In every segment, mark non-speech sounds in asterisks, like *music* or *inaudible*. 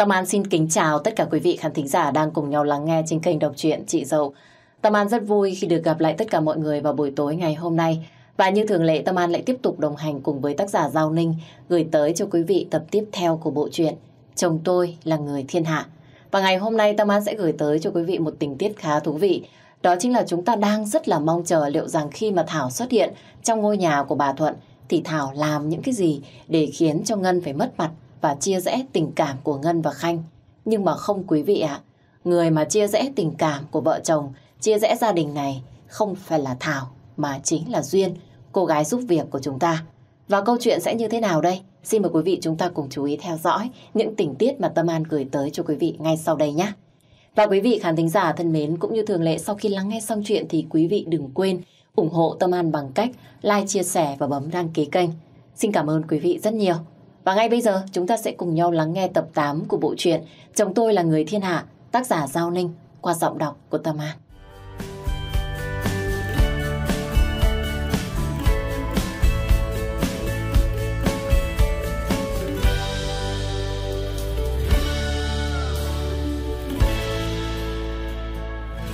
Tâm An xin kính chào tất cả quý vị khán thính giả đang cùng nhau lắng nghe trên kênh đọc truyện Chị Dâu. Tâm An rất vui khi được gặp lại tất cả mọi người vào buổi tối ngày hôm nay. Và như thường lệ, Tâm An lại tiếp tục đồng hành cùng với tác giả Giao Ninh gửi tới cho quý vị tập tiếp theo của bộ truyện Chồng tôi là người thiên hạ. Và ngày hôm nay Tâm An sẽ gửi tới cho quý vị một tình tiết khá thú vị. Đó chính là chúng ta đang rất là mong chờ liệu rằng khi mà Thảo xuất hiện trong ngôi nhà của bà Thuận thì Thảo làm những cái gì để khiến cho Ngân phải mất mặt và chia rẽ tình cảm của Ngân và Khanh. Nhưng mà không quý vị ạ, người mà chia rẽ tình cảm của vợ chồng, chia rẽ gia đình này không phải là Thảo mà chính là Duyên, cô gái giúp việc của chúng ta. Và câu chuyện sẽ như thế nào đây? Xin mời quý vị chúng ta cùng chú ý theo dõi những tình tiết mà Tâm An gửi tới cho quý vị ngay sau đây nhé. Và quý vị khán thính giả thân mến, cũng như thường lệ sau khi lắng nghe xong chuyện thì quý vị đừng quên ủng hộ Tâm An bằng cách like, chia sẻ và bấm đăng ký kênh. Xin cảm ơn quý vị rất nhiều. Và ngay bây giờ chúng ta sẽ cùng nhau lắng nghe tập 8 của bộ truyện Chồng tôi là người thiên hạ, tác giả Giao Ninh qua giọng đọc của Tâm An.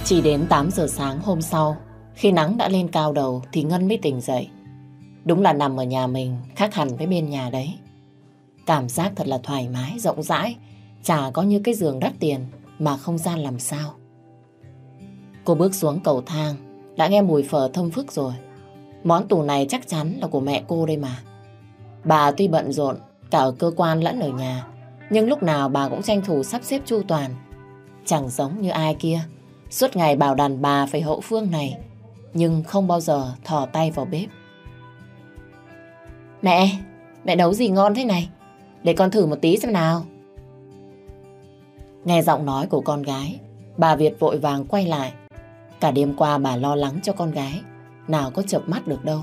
Chỉ đến 8 giờ sáng hôm sau, khi nắng đã lên cao đầu thì Ngân mới tỉnh dậy. Đúng là nằm ở nhà mình khác hẳn với bên nhà đấy. Cảm giác thật là thoải mái, rộng rãi. Chả có như cái giường đắt tiền mà không gian làm sao. Cô bước xuống cầu thang, đã nghe mùi phở thơm phức rồi. Món tủ này chắc chắn là của mẹ cô đây mà. Bà tuy bận rộn, cả ở cơ quan lẫn ở nhà, nhưng lúc nào bà cũng tranh thủ sắp xếp chu toàn. Chẳng giống như ai kia, suốt ngày bảo đàn bà phải hậu phương này, nhưng không bao giờ thò tay vào bếp. Mẹ, mẹ nấu gì ngon thế này? Để con thử một tí xem nào. Nghe giọng nói của con gái, bà Việt vội vàng quay lại. Cả đêm qua bà lo lắng cho con gái, nào có chập mắt được đâu.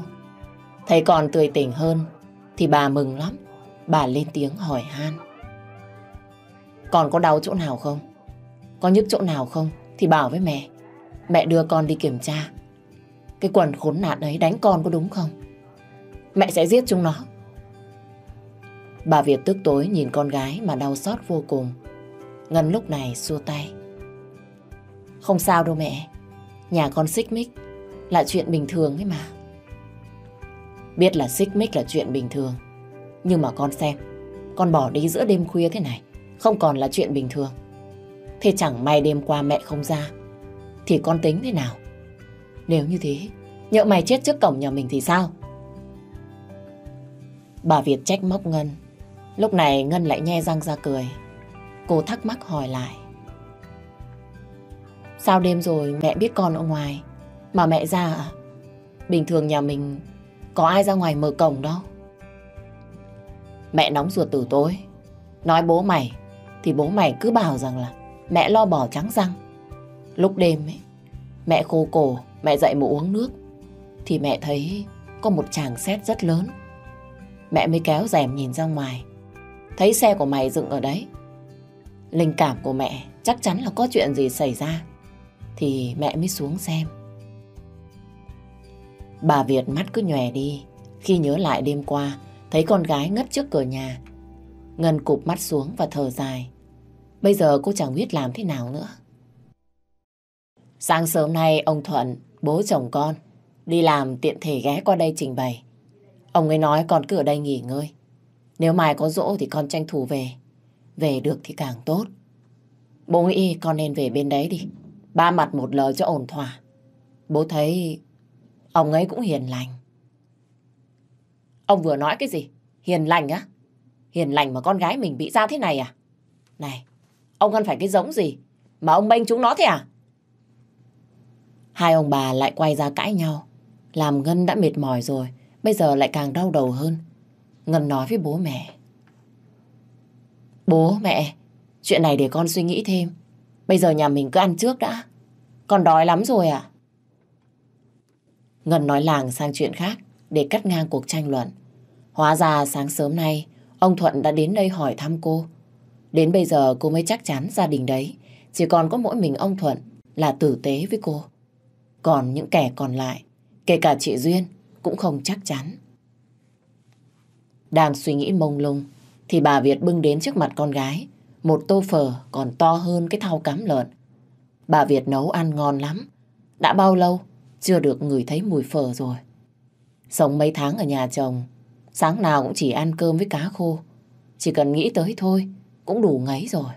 Thấy con tươi tỉnh hơn, thì bà mừng lắm. Bà lên tiếng hỏi han. Còn có đau chỗ nào không? Có nhức chỗ nào không? Thì bảo với mẹ. Mẹ đưa con đi kiểm tra. Cái quần khốn nạn ấy đánh con có đúng không? Mẹ sẽ giết chúng nó Bà Việt tức tối nhìn con gái mà đau xót vô cùng. Ngân lúc này xua tay. Không sao đâu mẹ, nhà con xích mích là chuyện bình thường ấy mà. Biết là xích mích là chuyện bình thường, nhưng mà con xem, con bỏ đi giữa đêm khuya thế này, không còn là chuyện bình thường. Thế chẳng may đêm qua mẹ không ra, thì con tính thế nào? Nếu như thế, nhỡ mày chết trước cổng nhà mình thì sao? Bà Việt trách móc Ngân Lúc này Ngân lại nhe răng ra cười. Cô thắc mắc hỏi lại. Sao đêm rồi mẹ biết con ở ngoài mà mẹ ra à? Bình thường nhà mình có ai ra ngoài mở cổng đâu. Mẹ nóng ruột từ tối. Nói bố mày thì bố mày cứ bảo rằng là mẹ lo bỏ trắng răng. Lúc đêm ấy, mẹ khô cổ, mẹ dậy mà uống nước thì mẹ thấy có một chàng sét rất lớn. Mẹ mới kéo rèm nhìn ra ngoài Thấy xe của mày dựng ở đấy. Linh cảm của mẹ chắc chắn là có chuyện gì xảy ra. Thì mẹ mới xuống xem. Bà Việt mắt cứ nhòe đi. Khi nhớ lại đêm qua, thấy con gái ngất trước cửa nhà. Ngân cụp mắt xuống và thở dài. Bây giờ cô chẳng biết làm thế nào nữa. Sáng sớm nay ông Thuận, bố chồng con, đi làm tiện thể ghé qua đây trình bày. Ông ấy nói con cứ ở đây nghỉ ngơi. Nếu mai có dỗ thì con tranh thủ về. Về được thì càng tốt. Bố nghĩ con nên về bên đấy đi. Ba mặt một lời cho ổn thỏa. Bố thấy ông ấy cũng hiền lành. Ông vừa nói cái gì? Hiền lành á? Hiền lành mà con gái mình bị ra thế này à? Này, ông ăn phải cái giống gì mà ông bênh chúng nó thế à? Hai ông bà lại quay ra cãi nhau. Làm Ngân đã mệt mỏi rồi, bây giờ lại càng đau đầu hơn. Ngân nói với bố mẹ. Bố, mẹ, chuyện này để con suy nghĩ thêm. Bây giờ nhà mình cứ ăn trước đã. Con đói lắm rồi à? Ngân nói làng sang chuyện khác để cắt ngang cuộc tranh luận. Hóa ra sáng sớm nay, ông Thuận đã đến đây hỏi thăm cô. Đến bây giờ cô mới chắc chắn gia đình đấy. Chỉ còn có mỗi mình ông Thuận là tử tế với cô. Còn những kẻ còn lại, kể cả chị Duyên, cũng không chắc chắn. Đang suy nghĩ mông lung, thì bà Việt bưng đến trước mặt con gái, một tô phở còn to hơn cái thau cắm lợn. Bà Việt nấu ăn ngon lắm, đã bao lâu chưa được ngửi thấy mùi phở rồi. Sống mấy tháng ở nhà chồng, sáng nào cũng chỉ ăn cơm với cá khô. Chỉ cần nghĩ tới thôi, cũng đủ ngấy rồi.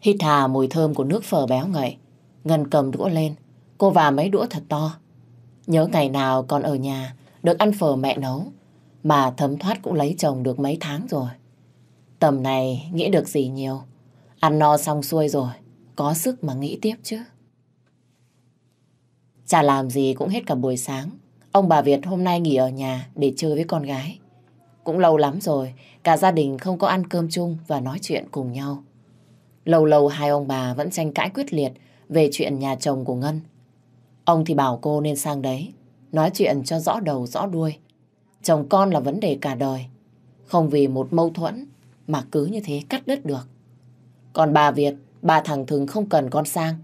Hít hà mùi thơm của nước phở béo ngậy, Ngân cầm đũa lên, cô và mấy đũa thật to. Nhớ ngày nào còn ở nhà, được ăn phở mẹ nấu, mà thấm thoát cũng lấy chồng được mấy tháng rồi. Tầm này nghĩ được gì nhiều. Ăn no xong xuôi rồi, có sức mà nghĩ tiếp chứ. Chả làm gì cũng hết cả buổi sáng. Ông bà Việt hôm nay nghỉ ở nhà để chơi với con gái. Cũng lâu lắm rồi, cả gia đình không có ăn cơm chung và nói chuyện cùng nhau. Lâu lâu hai ông bà vẫn tranh cãi quyết liệt về chuyện nhà chồng của Ngân. Ông thì bảo cô nên sang đấy, nói chuyện cho rõ đầu rõ đuôi, Chồng con là vấn đề cả đời. Không vì một mâu thuẫn mà cứ như thế cắt đứt được. Còn bà Việt, bà thằng thường không cần con sang.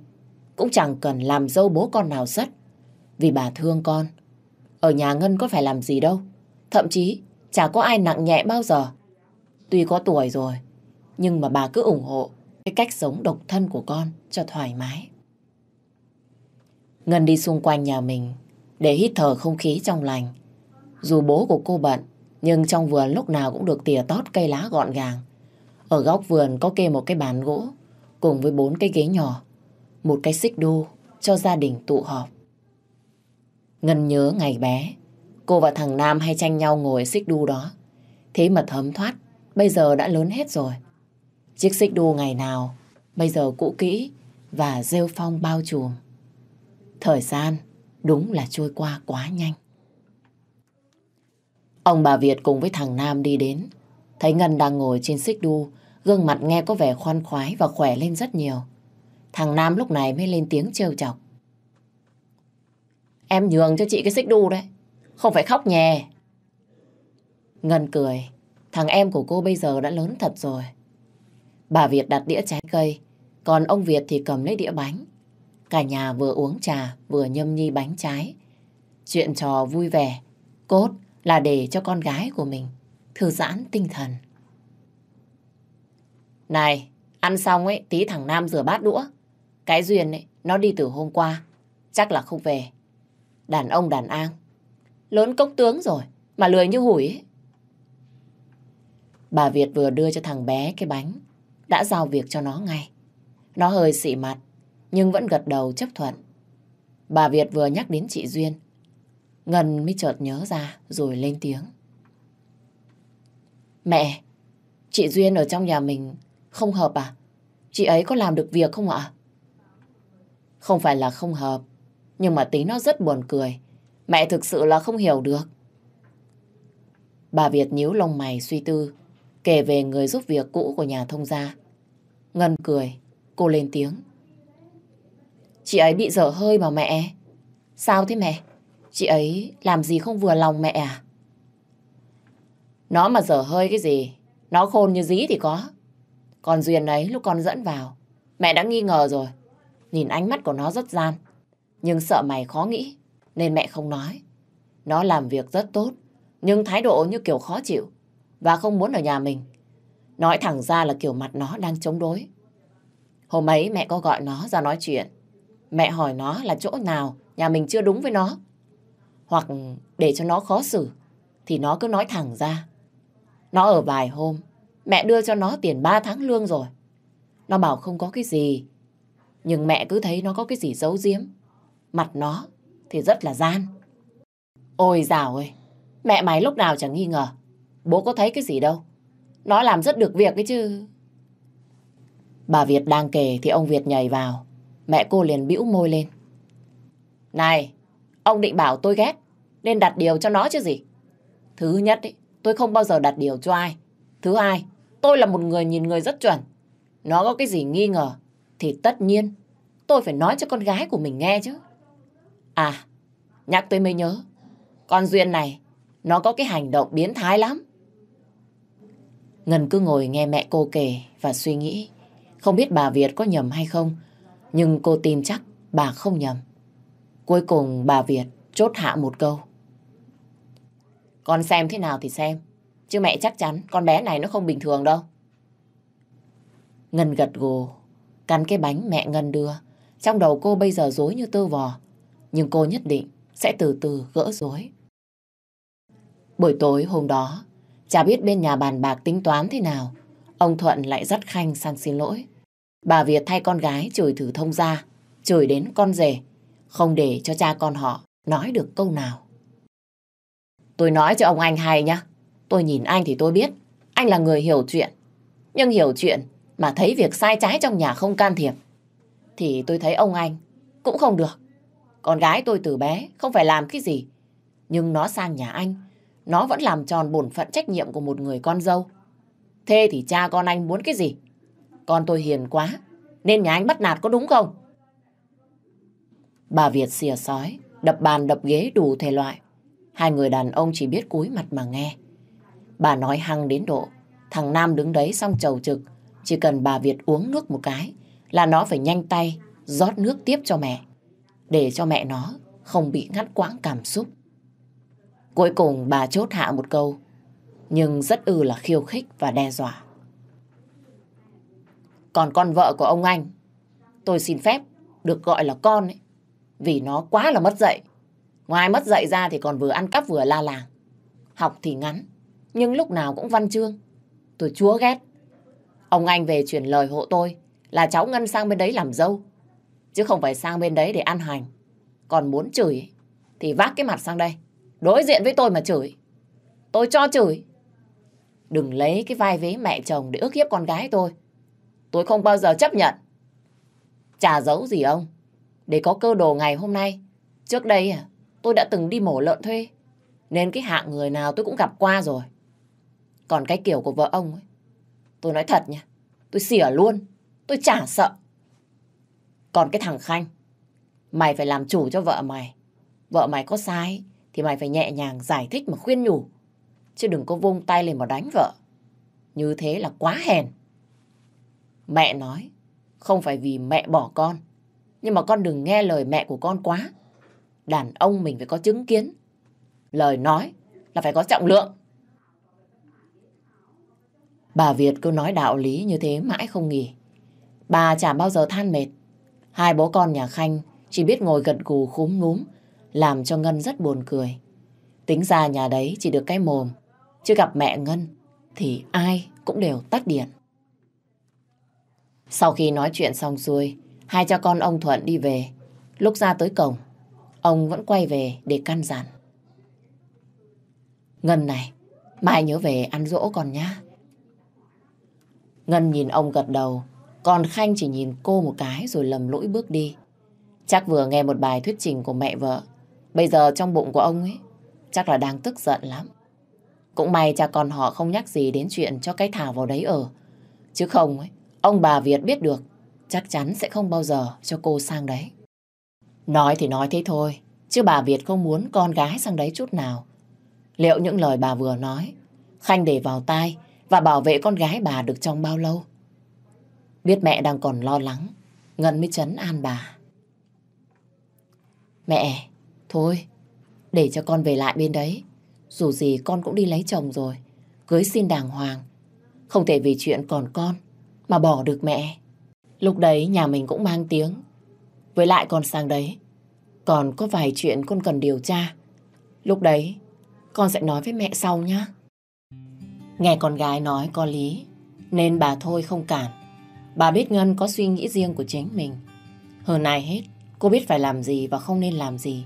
Cũng chẳng cần làm dâu bố con nào sất. Vì bà thương con. Ở nhà Ngân có phải làm gì đâu. Thậm chí chả có ai nặng nhẹ bao giờ. Tuy có tuổi rồi, nhưng mà bà cứ ủng hộ cái cách sống độc thân của con cho thoải mái. Ngân đi xung quanh nhà mình để hít thở không khí trong lành. Dù bố của cô bận, nhưng trong vườn lúc nào cũng được tỉa tót cây lá gọn gàng. Ở góc vườn có kê một cái bàn gỗ, cùng với bốn cái ghế nhỏ, một cái xích đu cho gia đình tụ họp. Ngân nhớ ngày bé, cô và thằng Nam hay tranh nhau ngồi xích đu đó. Thế mà thấm thoát, bây giờ đã lớn hết rồi. Chiếc xích đu ngày nào, bây giờ cũ kỹ và rêu phong bao trùm. Thời gian đúng là trôi qua quá nhanh. Ông bà Việt cùng với thằng Nam đi đến. Thấy Ngân đang ngồi trên xích đu, gương mặt nghe có vẻ khoan khoái và khỏe lên rất nhiều. Thằng Nam lúc này mới lên tiếng trêu chọc. Em nhường cho chị cái xích đu đấy, không phải khóc nhè. Ngân cười, thằng em của cô bây giờ đã lớn thật rồi. Bà Việt đặt đĩa trái cây, còn ông Việt thì cầm lấy đĩa bánh. Cả nhà vừa uống trà vừa nhâm nhi bánh trái. Chuyện trò vui vẻ, cốt là để cho con gái của mình thư giãn tinh thần. Này, ăn xong ấy, tí thằng Nam rửa bát đũa. Cái duyên ấy, nó đi từ hôm qua, chắc là không về. Đàn ông đàn an, lớn cốc tướng rồi, mà lười như hủi ấy. Bà Việt vừa đưa cho thằng bé cái bánh, đã giao việc cho nó ngay. Nó hơi xị mặt, nhưng vẫn gật đầu chấp thuận. Bà Việt vừa nhắc đến chị Duyên, Ngân mới chợt nhớ ra rồi lên tiếng. Mẹ, chị Duyên ở trong nhà mình không hợp à? Chị ấy có làm được việc không ạ? Không phải là không hợp, nhưng mà tính nó rất buồn cười. Mẹ thực sự là không hiểu được. Bà Việt nhíu lông mày suy tư, kể về người giúp việc cũ của nhà thông gia. Ngân cười, cô lên tiếng. Chị ấy bị dở hơi mà mẹ. Sao thế mẹ? Chị ấy làm gì không vừa lòng mẹ à? Nó mà dở hơi cái gì, nó khôn như dí thì có. Còn Duyên ấy lúc con dẫn vào, mẹ đã nghi ngờ rồi. Nhìn ánh mắt của nó rất gian, nhưng sợ mày khó nghĩ, nên mẹ không nói. Nó làm việc rất tốt, nhưng thái độ như kiểu khó chịu và không muốn ở nhà mình. Nói thẳng ra là kiểu mặt nó đang chống đối. Hôm ấy mẹ có gọi nó ra nói chuyện. Mẹ hỏi nó là chỗ nào nhà mình chưa đúng với nó hoặc để cho nó khó xử, thì nó cứ nói thẳng ra. Nó ở vài hôm, mẹ đưa cho nó tiền 3 tháng lương rồi. Nó bảo không có cái gì, nhưng mẹ cứ thấy nó có cái gì giấu giếm. Mặt nó thì rất là gian. Ôi dào ơi, mẹ mày lúc nào chẳng nghi ngờ. Bố có thấy cái gì đâu. Nó làm rất được việc ấy chứ. Bà Việt đang kể thì ông Việt nhảy vào. Mẹ cô liền bĩu môi lên. Này, Ông định bảo tôi ghét, nên đặt điều cho nó chứ gì. Thứ nhất, ý, tôi không bao giờ đặt điều cho ai. Thứ hai, tôi là một người nhìn người rất chuẩn. Nó có cái gì nghi ngờ, thì tất nhiên tôi phải nói cho con gái của mình nghe chứ. À, nhắc tôi mới nhớ. Con Duyên này, nó có cái hành động biến thái lắm. Ngân cứ ngồi nghe mẹ cô kể và suy nghĩ. Không biết bà Việt có nhầm hay không, nhưng cô tin chắc bà không nhầm. Cuối cùng bà Việt chốt hạ một câu. Con xem thế nào thì xem. Chứ mẹ chắc chắn con bé này nó không bình thường đâu. Ngân gật gù, cắn cái bánh mẹ Ngân đưa. Trong đầu cô bây giờ rối như tơ vò. Nhưng cô nhất định sẽ từ từ gỡ rối. Buổi tối hôm đó, chả biết bên nhà bàn bạc tính toán thế nào. Ông Thuận lại dắt Khanh sang xin lỗi. Bà Việt thay con gái chửi thử thông ra, chửi đến con rể, không để cho cha con họ nói được câu nào. Tôi nói cho ông anh hay nhá. Tôi nhìn anh thì tôi biết, anh là người hiểu chuyện. Nhưng hiểu chuyện mà thấy việc sai trái trong nhà không can thiệp, thì tôi thấy ông anh cũng không được. Con gái tôi từ bé không phải làm cái gì, nhưng nó sang nhà anh, nó vẫn làm tròn bổn phận trách nhiệm của một người con dâu. Thế thì cha con anh muốn cái gì? Con tôi hiền quá, nên nhà anh bắt nạt có đúng không? Bà Việt xìa sói, đập bàn đập ghế đủ thể loại. Hai người đàn ông chỉ biết cúi mặt mà nghe. Bà nói hăng đến độ, thằng Nam đứng đấy xong chầu trực, chỉ cần bà Việt uống nước một cái là nó phải nhanh tay rót nước tiếp cho mẹ, để cho mẹ nó không bị ngắt quãng cảm xúc. Cuối cùng bà chốt hạ một câu, nhưng rất ư là khiêu khích và đe dọa. Còn con vợ của ông anh, tôi xin phép được gọi là con ấy vì nó quá là mất dạy. Ngoài mất dạy ra thì còn vừa ăn cắp vừa la làng. Học thì ngắn, nhưng lúc nào cũng văn chương. Tôi chúa ghét. Ông anh về chuyển lời hộ tôi là cháu Ngân sang bên đấy làm dâu. Chứ không phải sang bên đấy để ăn hành. Còn muốn chửi thì vác cái mặt sang đây. Đối diện với tôi mà chửi. Tôi cho chửi. Đừng lấy cái vai vế mẹ chồng để ước hiếp con gái tôi. Tôi không bao giờ chấp nhận. Chả giấu gì ông để có cơ đồ ngày hôm nay. Trước đây à, tôi đã từng đi mổ lợn thuê, nên cái hạng người nào tôi cũng gặp qua rồi. Còn cái kiểu của vợ ông ấy, tôi nói thật nha, tôi xỉa luôn, tôi chả sợ. Còn cái thằng Khanh, mày phải làm chủ cho vợ mày. Vợ mày có sai thì mày phải nhẹ nhàng giải thích mà khuyên nhủ. Chứ đừng có vung tay lên mà đánh vợ. Như thế là quá hèn. Mẹ nói, không phải vì mẹ bỏ con nhưng mà con đừng nghe lời mẹ của con quá. Đàn ông mình phải có chứng kiến. Lời nói là phải có trọng lượng. Bà Việt cứ nói đạo lý như thế mãi không nghỉ. Bà chả bao giờ than mệt. Hai bố con nhà Khanh chỉ biết ngồi gật gù khúm núm, làm cho Ngân rất buồn cười. Tính ra nhà đấy chỉ được cái mồm, chứ gặp mẹ Ngân thì ai cũng đều tắt điện. Sau khi nói chuyện xong xuôi, Hai cha con ông Thuận đi về. Lúc ra tới cổng, ông vẫn quay về để căn dặn. Ngân này, mai nhớ về ăn dỗ con nhá. Ngân nhìn ông gật đầu, còn Khanh chỉ nhìn cô một cái rồi lầm lỗi bước đi. Chắc vừa nghe một bài thuyết trình của mẹ vợ. Bây giờ trong bụng của ông ấy, chắc là đang tức giận lắm. Cũng may cha con họ không nhắc gì đến chuyện cho cái thảo vào đấy ở. Chứ không, ấy, ông bà Việt biết được chắc chắn sẽ không bao giờ cho cô sang đấy. Nói thì nói thế thôi, chứ bà Việt không muốn con gái sang đấy chút nào. Liệu những lời bà vừa nói, Khanh để vào tai và bảo vệ con gái bà được trong bao lâu? Biết mẹ đang còn lo lắng, Ngân mới chấn an bà. Mẹ, thôi, để cho con về lại bên đấy. Dù gì con cũng đi lấy chồng rồi, cưới xin đàng hoàng. Không thể vì chuyện còn con mà bỏ được mẹ. Lúc đấy nhà mình cũng mang tiếng. Với lại còn sang đấy, còn có vài chuyện con cần điều tra. Lúc đấy, con sẽ nói với mẹ sau nhá. Nghe con gái nói có lý, nên bà thôi không cản. Bà biết Ngân có suy nghĩ riêng của chính mình. Hơn ai hết, cô biết phải làm gì và không nên làm gì.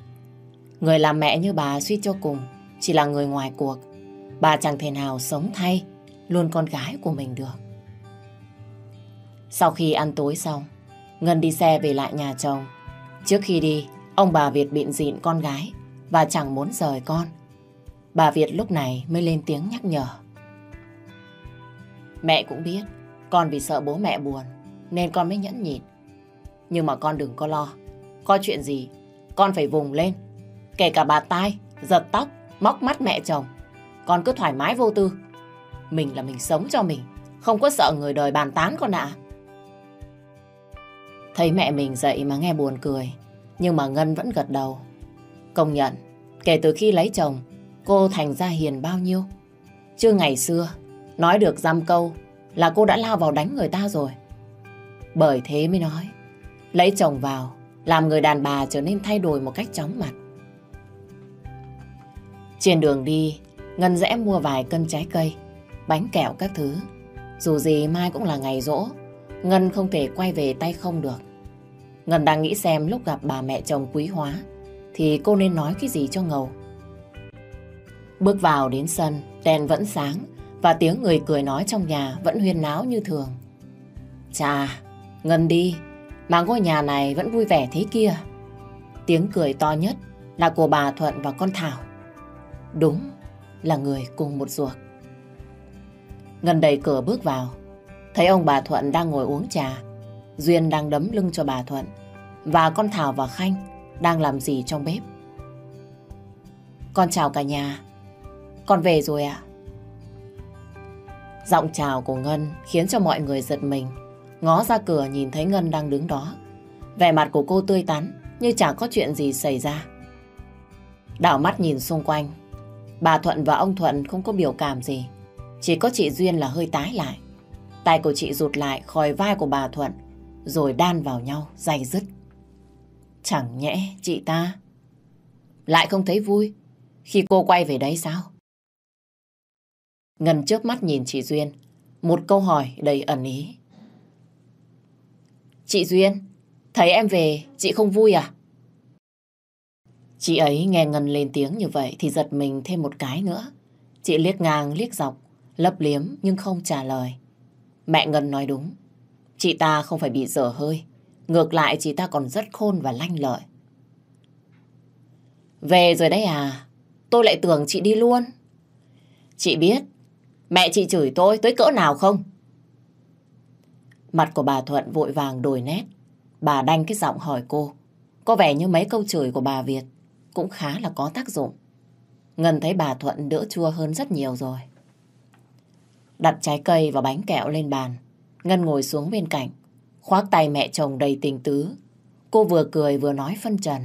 Người làm mẹ như bà suy cho cùng, chỉ là người ngoài cuộc. Bà chẳng thể nào sống thay luôn con gái của mình được. Sau khi ăn tối xong, Ngân đi xe về lại nhà chồng. Trước khi đi, ông bà Việt bịn dịn con gái và chẳng muốn rời con. Bà Việt lúc này mới lên tiếng nhắc nhở. Mẹ cũng biết, con vì sợ bố mẹ buồn nên con mới nhẫn nhịn. Nhưng mà con đừng có lo, có chuyện gì con phải vùng lên. Kể cả bà tai, giật tóc, móc mắt mẹ chồng. Con cứ thoải mái vô tư. Mình là mình sống cho mình, không có sợ người đời bàn tán con ạ. À. Thấy mẹ mình dậy mà nghe buồn cười, nhưng mà Ngân vẫn gật đầu. Công nhận, kể từ khi lấy chồng, cô thành ra hiền bao nhiêu. chưa ngày xưa, nói được dăm câu là cô đã lao vào đánh người ta rồi. Bởi thế mới nói, lấy chồng vào, làm người đàn bà trở nên thay đổi một cách chóng mặt. Trên đường đi, Ngân rẽ mua vài cân trái cây, bánh kẹo các thứ. Dù gì mai cũng là ngày rỗ, Ngân không thể quay về tay không được. Ngân đang nghĩ xem lúc gặp bà mẹ chồng quý hóa thì cô nên nói cái gì cho ngầu. Bước vào đến sân, đèn vẫn sáng và tiếng người cười nói trong nhà vẫn huyên náo như thường. Chà, Ngân đi, mà ngôi nhà này vẫn vui vẻ thế kia. Tiếng cười to nhất là của bà Thuận và con Thảo. Đúng là người cùng một ruột. Ngân đẩy cửa bước vào thấy ông bà Thuận đang ngồi uống trà. Duyên đang đấm lưng cho bà Thuận. Và con Thảo và Khanh đang làm gì trong bếp. Con chào cả nhà. Con về rồi ạ. Giọng chào của Ngân khiến cho mọi người giật mình. Ngó ra cửa nhìn thấy Ngân đang đứng đó. Vẻ mặt của cô tươi tắn như chẳng có chuyện gì xảy ra. Đảo mắt nhìn xung quanh. Bà Thuận và ông Thuận không có biểu cảm gì. Chỉ có chị Duyên là hơi tái lại. Tay của chị rụt lại khỏi vai của bà Thuận, rồi đan vào nhau, dày dứt. Chẳng nhẽ chị ta lại không thấy vui khi cô quay về đấy sao? Ngân chớp mắt nhìn chị Duyên, một câu hỏi đầy ẩn ý. Chị Duyên, thấy em về, chị không vui à? Chị ấy nghe Ngân lên tiếng như vậy thì giật mình thêm một cái nữa. Chị liếc ngang, liếc dọc, lấp liếm nhưng không trả lời. Mẹ Ngân nói đúng. Chị ta không phải bị dở hơi. Ngược lại chị ta còn rất khôn và lanh lợi. Về rồi đấy à? Tôi lại tưởng chị đi luôn. Chị biết, mẹ chị chửi tôi tới cỡ nào không? Mặt của bà Thuận vội vàng đổi nét. Bà đanh cái giọng hỏi cô. Có vẻ như mấy câu chửi của bà Việt cũng khá là có tác dụng. Ngân thấy bà Thuận đỡ chua hơn rất nhiều rồi đặt trái cây và bánh kẹo lên bàn. Ngân ngồi xuống bên cạnh, khoác tay mẹ chồng đầy tình tứ. Cô vừa cười vừa nói phân trần.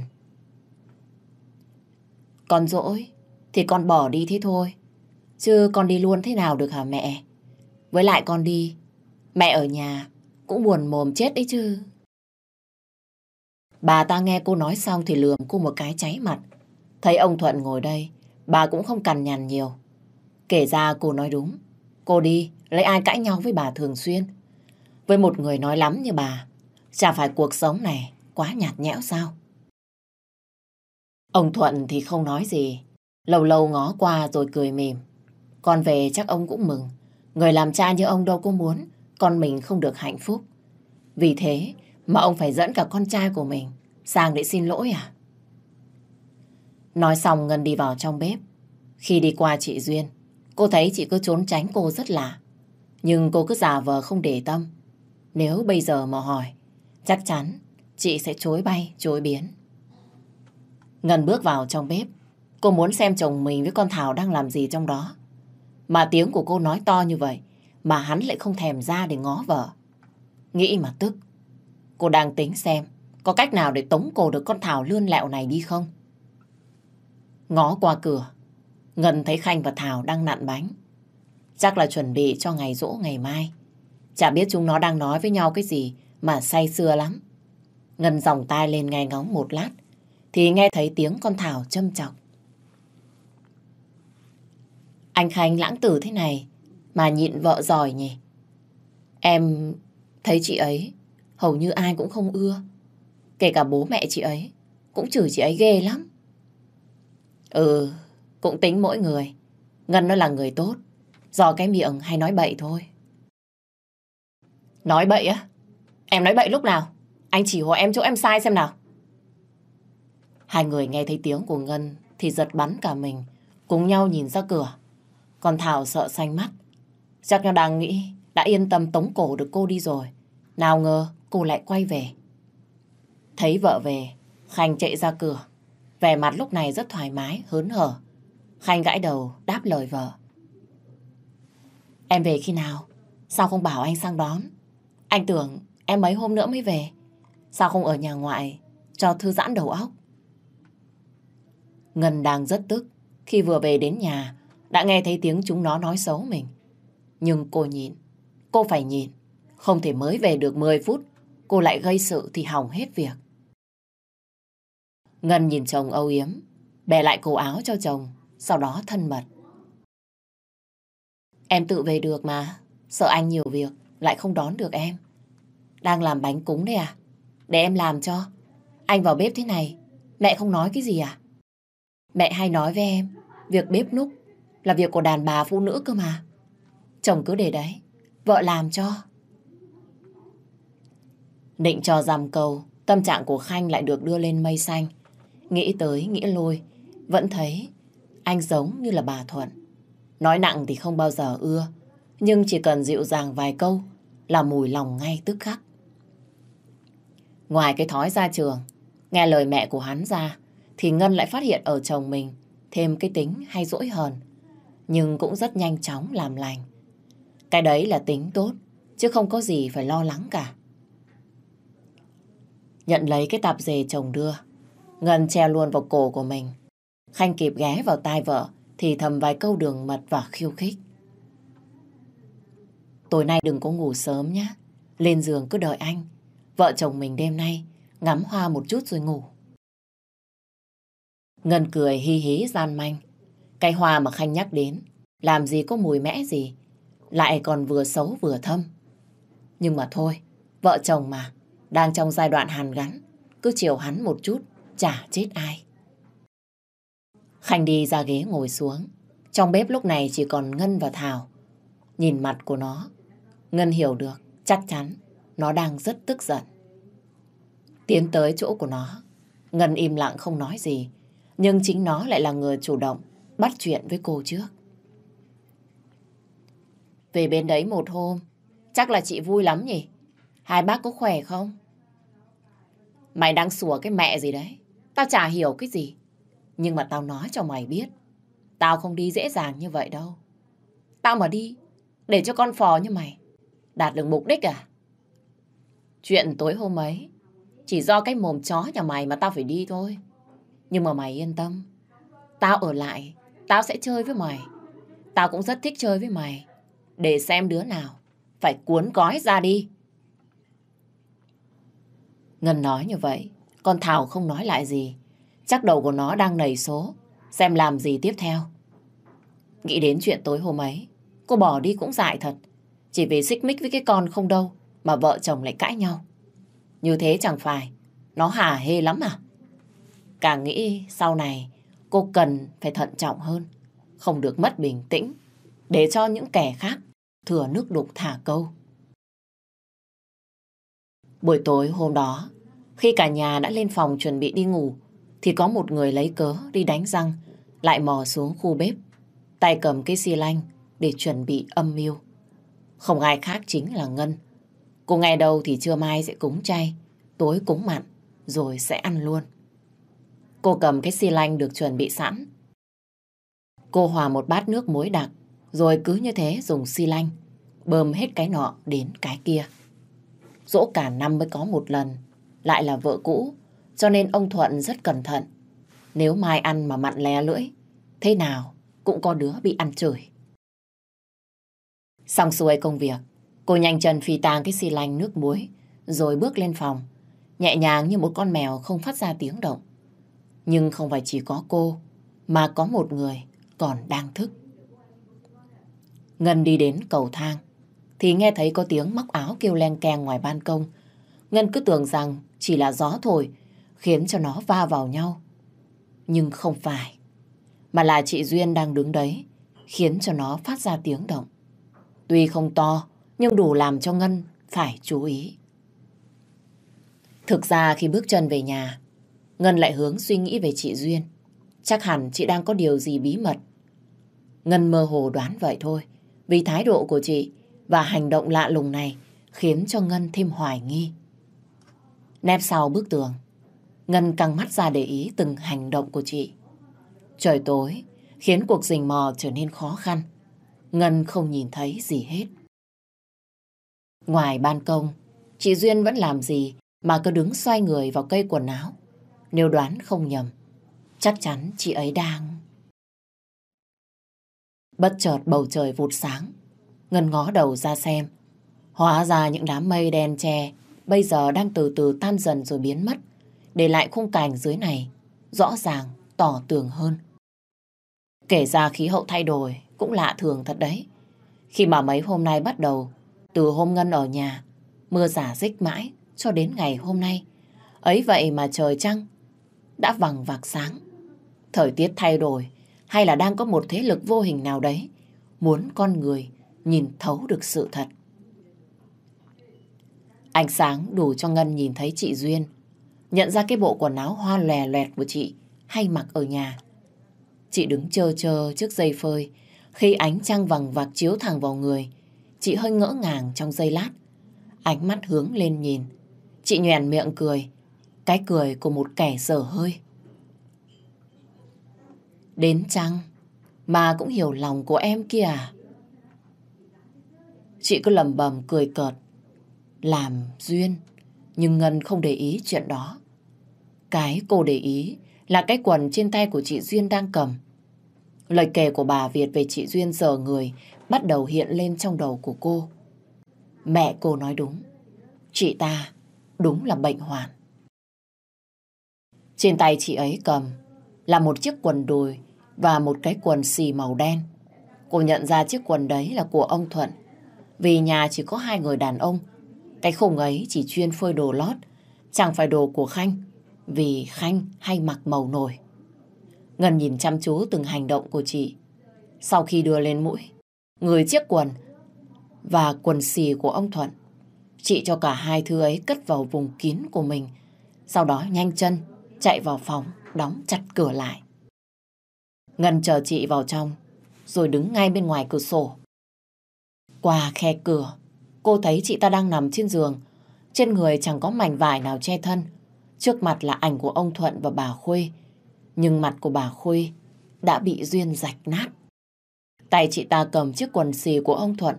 Con dỗi thì con bỏ đi thế thôi. Chứ con đi luôn thế nào được hả mẹ? Với lại con đi, mẹ ở nhà cũng buồn mồm chết đấy chứ. Bà ta nghe cô nói xong thì lườm cô một cái cháy mặt. Thấy ông Thuận ngồi đây, bà cũng không cằn nhằn nhiều. Kể ra cô nói đúng, Cô đi, lấy ai cãi nhau với bà thường xuyên. Với một người nói lắm như bà, chả phải cuộc sống này quá nhạt nhẽo sao? Ông Thuận thì không nói gì, lâu lâu ngó qua rồi cười mềm. Con về chắc ông cũng mừng, người làm cha như ông đâu có muốn, con mình không được hạnh phúc. Vì thế mà ông phải dẫn cả con trai của mình sang để xin lỗi à? Nói xong Ngân đi vào trong bếp. Khi đi qua chị Duyên, Cô thấy chị cứ trốn tránh cô rất lạ. Nhưng cô cứ giả vờ không để tâm. Nếu bây giờ mà hỏi, chắc chắn chị sẽ chối bay, chối biến. Ngân bước vào trong bếp. Cô muốn xem chồng mình với con Thảo đang làm gì trong đó. Mà tiếng của cô nói to như vậy, mà hắn lại không thèm ra để ngó vợ. Nghĩ mà tức. Cô đang tính xem có cách nào để tống cổ được con Thảo lươn lẹo này đi không? Ngó qua cửa, Ngân thấy Khanh và Thảo đang nặn bánh. Chắc là chuẩn bị cho ngày rỗ ngày mai. Chả biết chúng nó đang nói với nhau cái gì mà say sưa lắm. Ngân dòng tai lên nghe ngóng một lát thì nghe thấy tiếng con Thảo châm chọc. Anh Khanh lãng tử thế này mà nhịn vợ giỏi nhỉ. Em thấy chị ấy hầu như ai cũng không ưa. Kể cả bố mẹ chị ấy cũng chửi chị ấy ghê lắm. Ừ, cũng tính mỗi người. Ngân nó là người tốt. Do cái miệng hay nói bậy thôi. Nói bậy á? Em nói bậy lúc nào? Anh chỉ hồ em chỗ em sai xem nào. Hai người nghe thấy tiếng của Ngân thì giật bắn cả mình, cùng nhau nhìn ra cửa. Còn Thảo sợ xanh mắt. Chắc nó đang nghĩ đã yên tâm tống cổ được cô đi rồi. Nào ngờ cô lại quay về. Thấy vợ về, Khanh chạy ra cửa. Vẻ mặt lúc này rất thoải mái, hớn hở. Khanh gãi đầu đáp lời vợ. Em về khi nào? Sao không bảo anh sang đón? Anh tưởng em mấy hôm nữa mới về. Sao không ở nhà ngoại cho thư giãn đầu óc? Ngân đang rất tức khi vừa về đến nhà đã nghe thấy tiếng chúng nó nói xấu mình. Nhưng cô nhìn, cô phải nhìn. Không thể mới về được 10 phút cô lại gây sự thì hỏng hết việc. Ngân nhìn chồng âu yếm, bè lại cổ áo cho chồng sau đó thân mật. Em tự về được mà, sợ anh nhiều việc, lại không đón được em. Đang làm bánh cúng đây à? Để em làm cho. Anh vào bếp thế này, mẹ không nói cái gì à? Mẹ hay nói với em, việc bếp núc là việc của đàn bà phụ nữ cơ mà. Chồng cứ để đấy, vợ làm cho. Định cho dằm cầu, tâm trạng của Khanh lại được đưa lên mây xanh. Nghĩ tới, nghĩ lôi, vẫn thấy anh giống như là bà Thuận. Nói nặng thì không bao giờ ưa, nhưng chỉ cần dịu dàng vài câu là mùi lòng ngay tức khắc. Ngoài cái thói ra trường, nghe lời mẹ của hắn ra, thì Ngân lại phát hiện ở chồng mình thêm cái tính hay dỗi hờn, nhưng cũng rất nhanh chóng làm lành. Cái đấy là tính tốt, chứ không có gì phải lo lắng cả. Nhận lấy cái tạp dề chồng đưa, Ngân treo luôn vào cổ của mình, Khanh kịp ghé vào tai vợ, thì thầm vài câu đường mật và khiêu khích. Tối nay đừng có ngủ sớm nhé, lên giường cứ đợi anh. Vợ chồng mình đêm nay ngắm hoa một chút rồi ngủ. Ngân cười hi hí gian manh. Cái hoa mà Khanh nhắc đến, làm gì có mùi mẽ gì, lại còn vừa xấu vừa thâm. Nhưng mà thôi, vợ chồng mà, đang trong giai đoạn hàn gắn, cứ chiều hắn một chút, chả chết ai. Khanh đi ra ghế ngồi xuống. Trong bếp lúc này chỉ còn Ngân và Thảo. Nhìn mặt của nó, Ngân hiểu được, chắc chắn nó đang rất tức giận. Tiến tới chỗ của nó, Ngân im lặng không nói gì, nhưng chính nó lại là người chủ động bắt chuyện với cô trước. Về bên đấy một hôm, chắc là chị vui lắm nhỉ? Hai bác có khỏe không? Mày đang sủa cái mẹ gì đấy? Tao chả hiểu cái gì. Nhưng mà tao nói cho mày biết, tao không đi dễ dàng như vậy đâu. Tao mà đi, để cho con phò như mày, đạt được mục đích à? Chuyện tối hôm ấy, chỉ do cái mồm chó nhà mày mà tao phải đi thôi. Nhưng mà mày yên tâm, tao ở lại, tao sẽ chơi với mày. Tao cũng rất thích chơi với mày, để xem đứa nào phải cuốn gói ra đi. Ngân nói như vậy, con Thảo không nói lại gì. Chắc đầu của nó đang nảy số, xem làm gì tiếp theo. Nghĩ đến chuyện tối hôm ấy, cô bỏ đi cũng dại thật. Chỉ vì xích mích với cái con không đâu mà vợ chồng lại cãi nhau. Như thế chẳng phải, nó hà hê lắm à? Càng nghĩ sau này cô cần phải thận trọng hơn, không được mất bình tĩnh để cho những kẻ khác thừa nước đục thả câu. Buổi tối hôm đó, khi cả nhà đã lên phòng chuẩn bị đi ngủ, thì có một người lấy cớ đi đánh răng, lại mò xuống khu bếp, tay cầm cái xi lanh để chuẩn bị âm mưu. Không ai khác chính là Ngân. Cô ngày đầu thì trưa mai sẽ cúng chay, tối cúng mặn, rồi sẽ ăn luôn. Cô cầm cái xi lanh được chuẩn bị sẵn. Cô hòa một bát nước muối đặc, rồi cứ như thế dùng xi lanh, bơm hết cái nọ đến cái kia. Dỗ cả năm mới có một lần, lại là vợ cũ cho nên ông Thuận rất cẩn thận. Nếu mai ăn mà mặn lé lưỡi, thế nào cũng có đứa bị ăn chửi. Xong xuôi công việc, cô nhanh chân phi tang cái xi lanh nước muối, rồi bước lên phòng, nhẹ nhàng như một con mèo không phát ra tiếng động. Nhưng không phải chỉ có cô, mà có một người còn đang thức. Ngân đi đến cầu thang, thì nghe thấy có tiếng móc áo kêu len keng ngoài ban công. Ngân cứ tưởng rằng chỉ là gió thổi khiến cho nó va vào nhau. Nhưng không phải, mà là chị Duyên đang đứng đấy, khiến cho nó phát ra tiếng động. Tuy không to, nhưng đủ làm cho Ngân phải chú ý. Thực ra khi bước chân về nhà, Ngân lại hướng suy nghĩ về chị Duyên. Chắc hẳn chị đang có điều gì bí mật. Ngân mơ hồ đoán vậy thôi, vì thái độ của chị và hành động lạ lùng này khiến cho Ngân thêm hoài nghi. Nép sau bức tường, Ngân căng mắt ra để ý từng hành động của chị. Trời tối khiến cuộc rình mò trở nên khó khăn. Ngân không nhìn thấy gì hết. Ngoài ban công, chị Duyên vẫn làm gì mà cứ đứng xoay người vào cây quần áo. Nếu đoán không nhầm, chắc chắn chị ấy đang... Bất chợt bầu trời vụt sáng, Ngân ngó đầu ra xem. Hóa ra những đám mây đen che bây giờ đang từ từ tan dần rồi biến mất để lại khung cảnh dưới này rõ ràng, tỏ tường hơn. Kể ra khí hậu thay đổi cũng lạ thường thật đấy. Khi mà mấy hôm nay bắt đầu, từ hôm Ngân ở nhà, mưa giả dích mãi cho đến ngày hôm nay. Ấy vậy mà trời trăng đã vằng vạc sáng. Thời tiết thay đổi hay là đang có một thế lực vô hình nào đấy muốn con người nhìn thấu được sự thật. Ánh sáng đủ cho Ngân nhìn thấy chị Duyên nhận ra cái bộ quần áo hoa lè loẹt của chị hay mặc ở nhà. Chị đứng chờ chờ trước giây phơi, khi ánh trăng vàng vạc chiếu thẳng vào người, chị hơi ngỡ ngàng trong giây lát. Ánh mắt hướng lên nhìn, chị nhoèn miệng cười, cái cười của một kẻ dở hơi. Đến trăng, mà cũng hiểu lòng của em kia à? Chị cứ lầm bầm cười cợt, làm duyên, nhưng Ngân không để ý chuyện đó. Cái cô để ý là cái quần trên tay của chị Duyên đang cầm. Lời kể của bà Việt về chị Duyên giờ người bắt đầu hiện lên trong đầu của cô. Mẹ cô nói đúng. Chị ta đúng là bệnh hoạn. Trên tay chị ấy cầm là một chiếc quần đùi và một cái quần xì màu đen. Cô nhận ra chiếc quần đấy là của ông Thuận. Vì nhà chỉ có hai người đàn ông. Cái khùng ấy chỉ chuyên phơi đồ lót, chẳng phải đồ của Khanh vì Khanh hay mặc màu nổi. Ngân nhìn chăm chú từng hành động của chị. Sau khi đưa lên mũi, người chiếc quần và quần xì của ông Thuận, chị cho cả hai thứ ấy cất vào vùng kín của mình, sau đó nhanh chân chạy vào phòng đóng chặt cửa lại. Ngân chờ chị vào trong, rồi đứng ngay bên ngoài cửa sổ. Qua khe cửa, cô thấy chị ta đang nằm trên giường, trên người chẳng có mảnh vải nào che thân, Trước mặt là ảnh của ông Thuận và bà Khuê. Nhưng mặt của bà Khuê đã bị Duyên rạch nát. Tay chị ta cầm chiếc quần xì của ông Thuận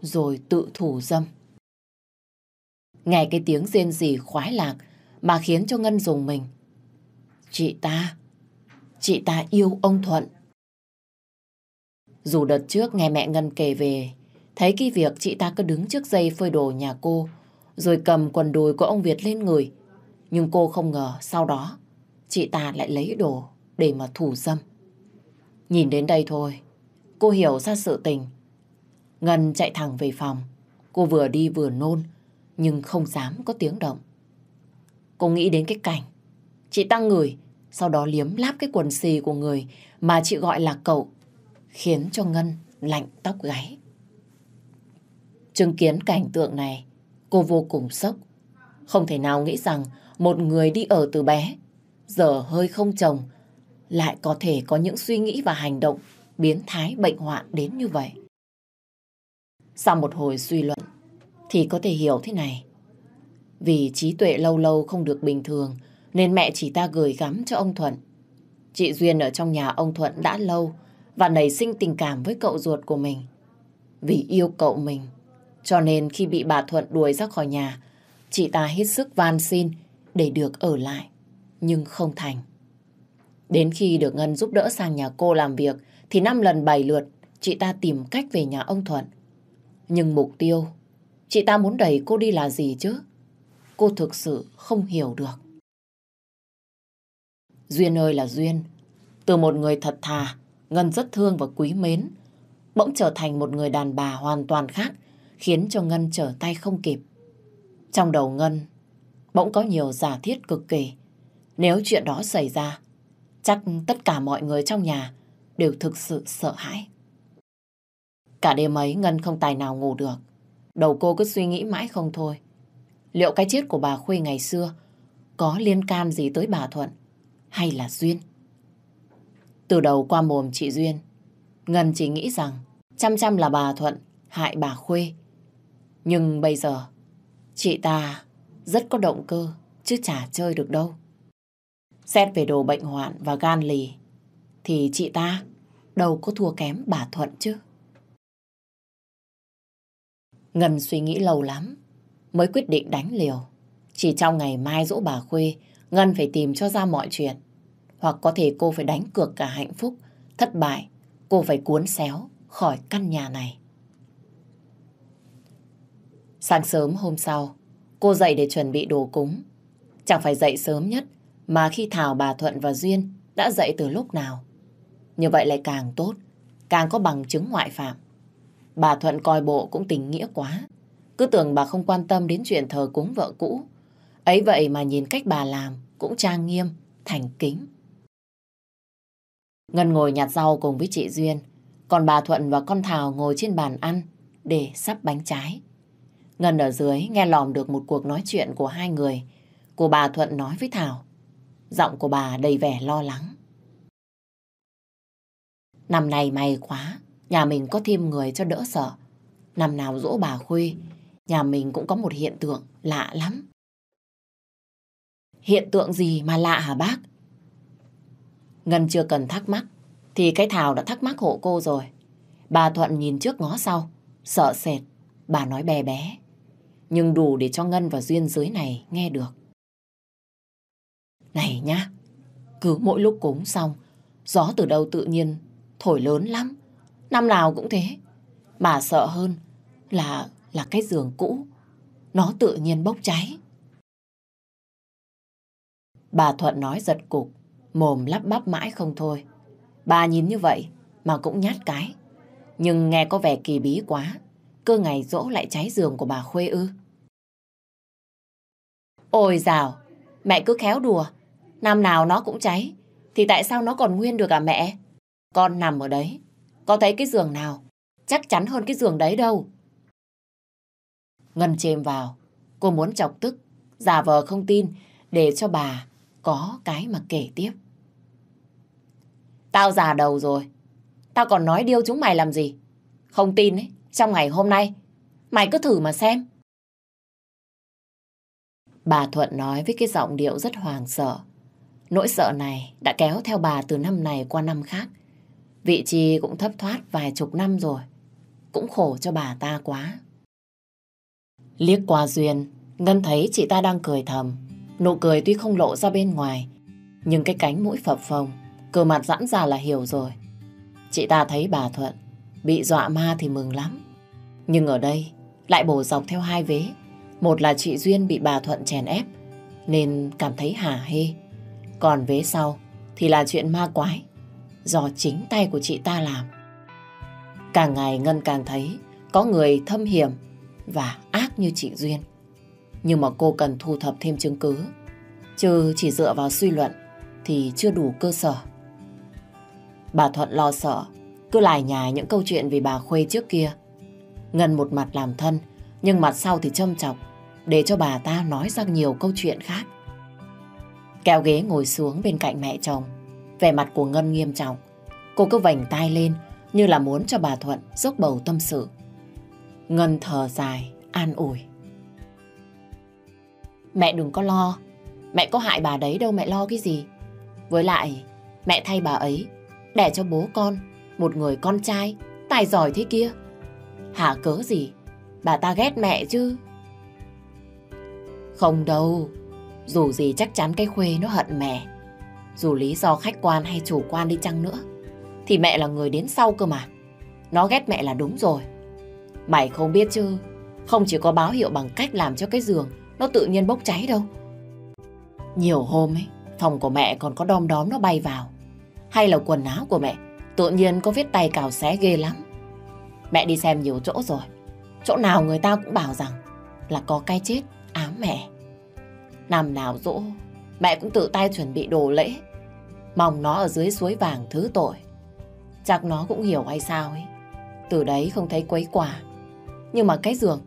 rồi tự thủ dâm. Nghe cái tiếng riêng gì khoái lạc mà khiến cho Ngân dùng mình. Chị ta, chị ta yêu ông Thuận. Dù đợt trước nghe mẹ Ngân kể về, thấy cái việc chị ta cứ đứng trước dây phơi đồ nhà cô, rồi cầm quần đùi của ông Việt lên người, nhưng cô không ngờ sau đó chị ta lại lấy đồ để mà thủ dâm. Nhìn đến đây thôi, cô hiểu ra sự tình. Ngân chạy thẳng về phòng. Cô vừa đi vừa nôn, nhưng không dám có tiếng động. Cô nghĩ đến cái cảnh. Chị ta ngửi, sau đó liếm láp cái quần xì của người mà chị gọi là cậu, khiến cho Ngân lạnh tóc gáy. Chứng kiến cảnh tượng này, cô vô cùng sốc. Không thể nào nghĩ rằng một người đi ở từ bé, giờ hơi không chồng, lại có thể có những suy nghĩ và hành động biến thái bệnh hoạn đến như vậy. Sau một hồi suy luận, thì có thể hiểu thế này. Vì trí tuệ lâu lâu không được bình thường, nên mẹ chỉ ta gửi gắm cho ông Thuận. Chị Duyên ở trong nhà ông Thuận đã lâu và nảy sinh tình cảm với cậu ruột của mình. Vì yêu cậu mình, cho nên khi bị bà Thuận đuổi ra khỏi nhà, chị ta hết sức van xin để được ở lại, nhưng không thành. Đến khi được Ngân giúp đỡ sang nhà cô làm việc thì năm lần bảy lượt chị ta tìm cách về nhà ông Thuận. Nhưng mục tiêu, chị ta muốn đẩy cô đi là gì chứ? Cô thực sự không hiểu được. Duyên ơi là duyên. Từ một người thật thà, Ngân rất thương và quý mến, bỗng trở thành một người đàn bà hoàn toàn khác, khiến cho Ngân trở tay không kịp. Trong đầu Ngân bỗng có nhiều giả thiết cực kỳ. Nếu chuyện đó xảy ra, chắc tất cả mọi người trong nhà đều thực sự sợ hãi. Cả đêm ấy Ngân không tài nào ngủ được. Đầu cô cứ suy nghĩ mãi không thôi. Liệu cái chết của bà Khuê ngày xưa có liên can gì tới bà Thuận hay là Duyên? Từ đầu qua mồm chị Duyên, Ngân chỉ nghĩ rằng chăm chăm là bà Thuận hại bà Khuê. Nhưng bây giờ, chị ta rất có động cơ, chứ chả chơi được đâu. Xét về đồ bệnh hoạn và gan lì, thì chị ta đâu có thua kém bà Thuận chứ. Ngân suy nghĩ lâu lắm, mới quyết định đánh liều. Chỉ trong ngày mai dỗ bà Khuê, Ngân phải tìm cho ra mọi chuyện. Hoặc có thể cô phải đánh cược cả hạnh phúc, thất bại, cô phải cuốn xéo khỏi căn nhà này. Sáng sớm hôm sau, Cô dậy để chuẩn bị đồ cúng. Chẳng phải dậy sớm nhất, mà khi Thảo, bà Thuận và Duyên đã dậy từ lúc nào. Như vậy lại càng tốt, càng có bằng chứng ngoại phạm. Bà Thuận coi bộ cũng tình nghĩa quá. Cứ tưởng bà không quan tâm đến chuyện thờ cúng vợ cũ. Ấy vậy mà nhìn cách bà làm cũng trang nghiêm, thành kính. Ngân ngồi nhặt rau cùng với chị Duyên. Còn bà Thuận và con Thảo ngồi trên bàn ăn để sắp bánh trái. Ngân ở dưới nghe lòm được một cuộc nói chuyện của hai người. Của bà Thuận nói với Thảo. Giọng của bà đầy vẻ lo lắng. Năm nay may quá, nhà mình có thêm người cho đỡ sợ. Năm nào dỗ bà Khuê, nhà mình cũng có một hiện tượng lạ lắm. Hiện tượng gì mà lạ hả bác? Ngân chưa cần thắc mắc, thì cái Thảo đã thắc mắc hộ cô rồi. Bà Thuận nhìn trước ngó sau, sợ sệt, bà nói bé bé nhưng đủ để cho Ngân và Duyên dưới này nghe được. Này nhá, cứ mỗi lúc cúng xong, gió từ đầu tự nhiên thổi lớn lắm, năm nào cũng thế. Mà sợ hơn là là cái giường cũ, nó tự nhiên bốc cháy. Bà Thuận nói giật cục, mồm lắp bắp mãi không thôi. Bà nhìn như vậy mà cũng nhát cái, nhưng nghe có vẻ kỳ bí quá cơ ngày dỗ lại cháy giường của bà Khuê ư. Ôi dào, mẹ cứ khéo đùa, năm nào nó cũng cháy, thì tại sao nó còn nguyên được à mẹ? Con nằm ở đấy, có thấy cái giường nào, chắc chắn hơn cái giường đấy đâu. Ngân chêm vào, cô muốn chọc tức, giả vờ không tin để cho bà có cái mà kể tiếp. Tao già đầu rồi, tao còn nói điêu chúng mày làm gì? Không tin ấy, trong ngày hôm nay. Mày cứ thử mà xem. Bà Thuận nói với cái giọng điệu rất hoàng sợ. Nỗi sợ này đã kéo theo bà từ năm này qua năm khác. Vị trí cũng thấp thoát vài chục năm rồi. Cũng khổ cho bà ta quá. Liếc qua Duyên, Ngân thấy chị ta đang cười thầm. Nụ cười tuy không lộ ra bên ngoài, nhưng cái cánh mũi phập phồng, cơ mặt giãn ra là hiểu rồi. Chị ta thấy bà Thuận bị dọa ma thì mừng lắm. Nhưng ở đây lại bổ dọc theo hai vế. Một là chị Duyên bị bà Thuận chèn ép nên cảm thấy hả hê. Còn vế sau thì là chuyện ma quái do chính tay của chị ta làm. Càng ngày Ngân càng thấy có người thâm hiểm và ác như chị Duyên. Nhưng mà cô cần thu thập thêm chứng cứ. Chứ chỉ dựa vào suy luận thì chưa đủ cơ sở. Bà Thuận lo sợ, cứ lại nhài những câu chuyện về bà Khuê trước kia Ngân một mặt làm thân, nhưng mặt sau thì châm chọc, để cho bà ta nói ra nhiều câu chuyện khác. Kéo ghế ngồi xuống bên cạnh mẹ chồng, vẻ mặt của Ngân nghiêm trọng. Cô cứ vành tai lên như là muốn cho bà Thuận dốc bầu tâm sự. Ngân thở dài, an ủi. Mẹ đừng có lo, mẹ có hại bà đấy đâu mẹ lo cái gì. Với lại, mẹ thay bà ấy, đẻ cho bố con, một người con trai, tài giỏi thế kia. Hả cớ gì? Bà ta ghét mẹ chứ. Không đâu. Dù gì chắc chắn cái khuê nó hận mẹ. Dù lý do khách quan hay chủ quan đi chăng nữa. Thì mẹ là người đến sau cơ mà. Nó ghét mẹ là đúng rồi. Mày không biết chứ. Không chỉ có báo hiệu bằng cách làm cho cái giường nó tự nhiên bốc cháy đâu. Nhiều hôm ấy, phòng của mẹ còn có đom đóm nó bay vào. Hay là quần áo của mẹ tự nhiên có vết tay cào xé ghê lắm. Mẹ đi xem nhiều chỗ rồi. Chỗ nào người ta cũng bảo rằng là có cái chết ám mẹ. Năm nào dỗ, mẹ cũng tự tay chuẩn bị đồ lễ. Mong nó ở dưới suối vàng thứ tội. Chắc nó cũng hiểu hay sao ấy. Từ đấy không thấy quấy quả. Nhưng mà cái giường,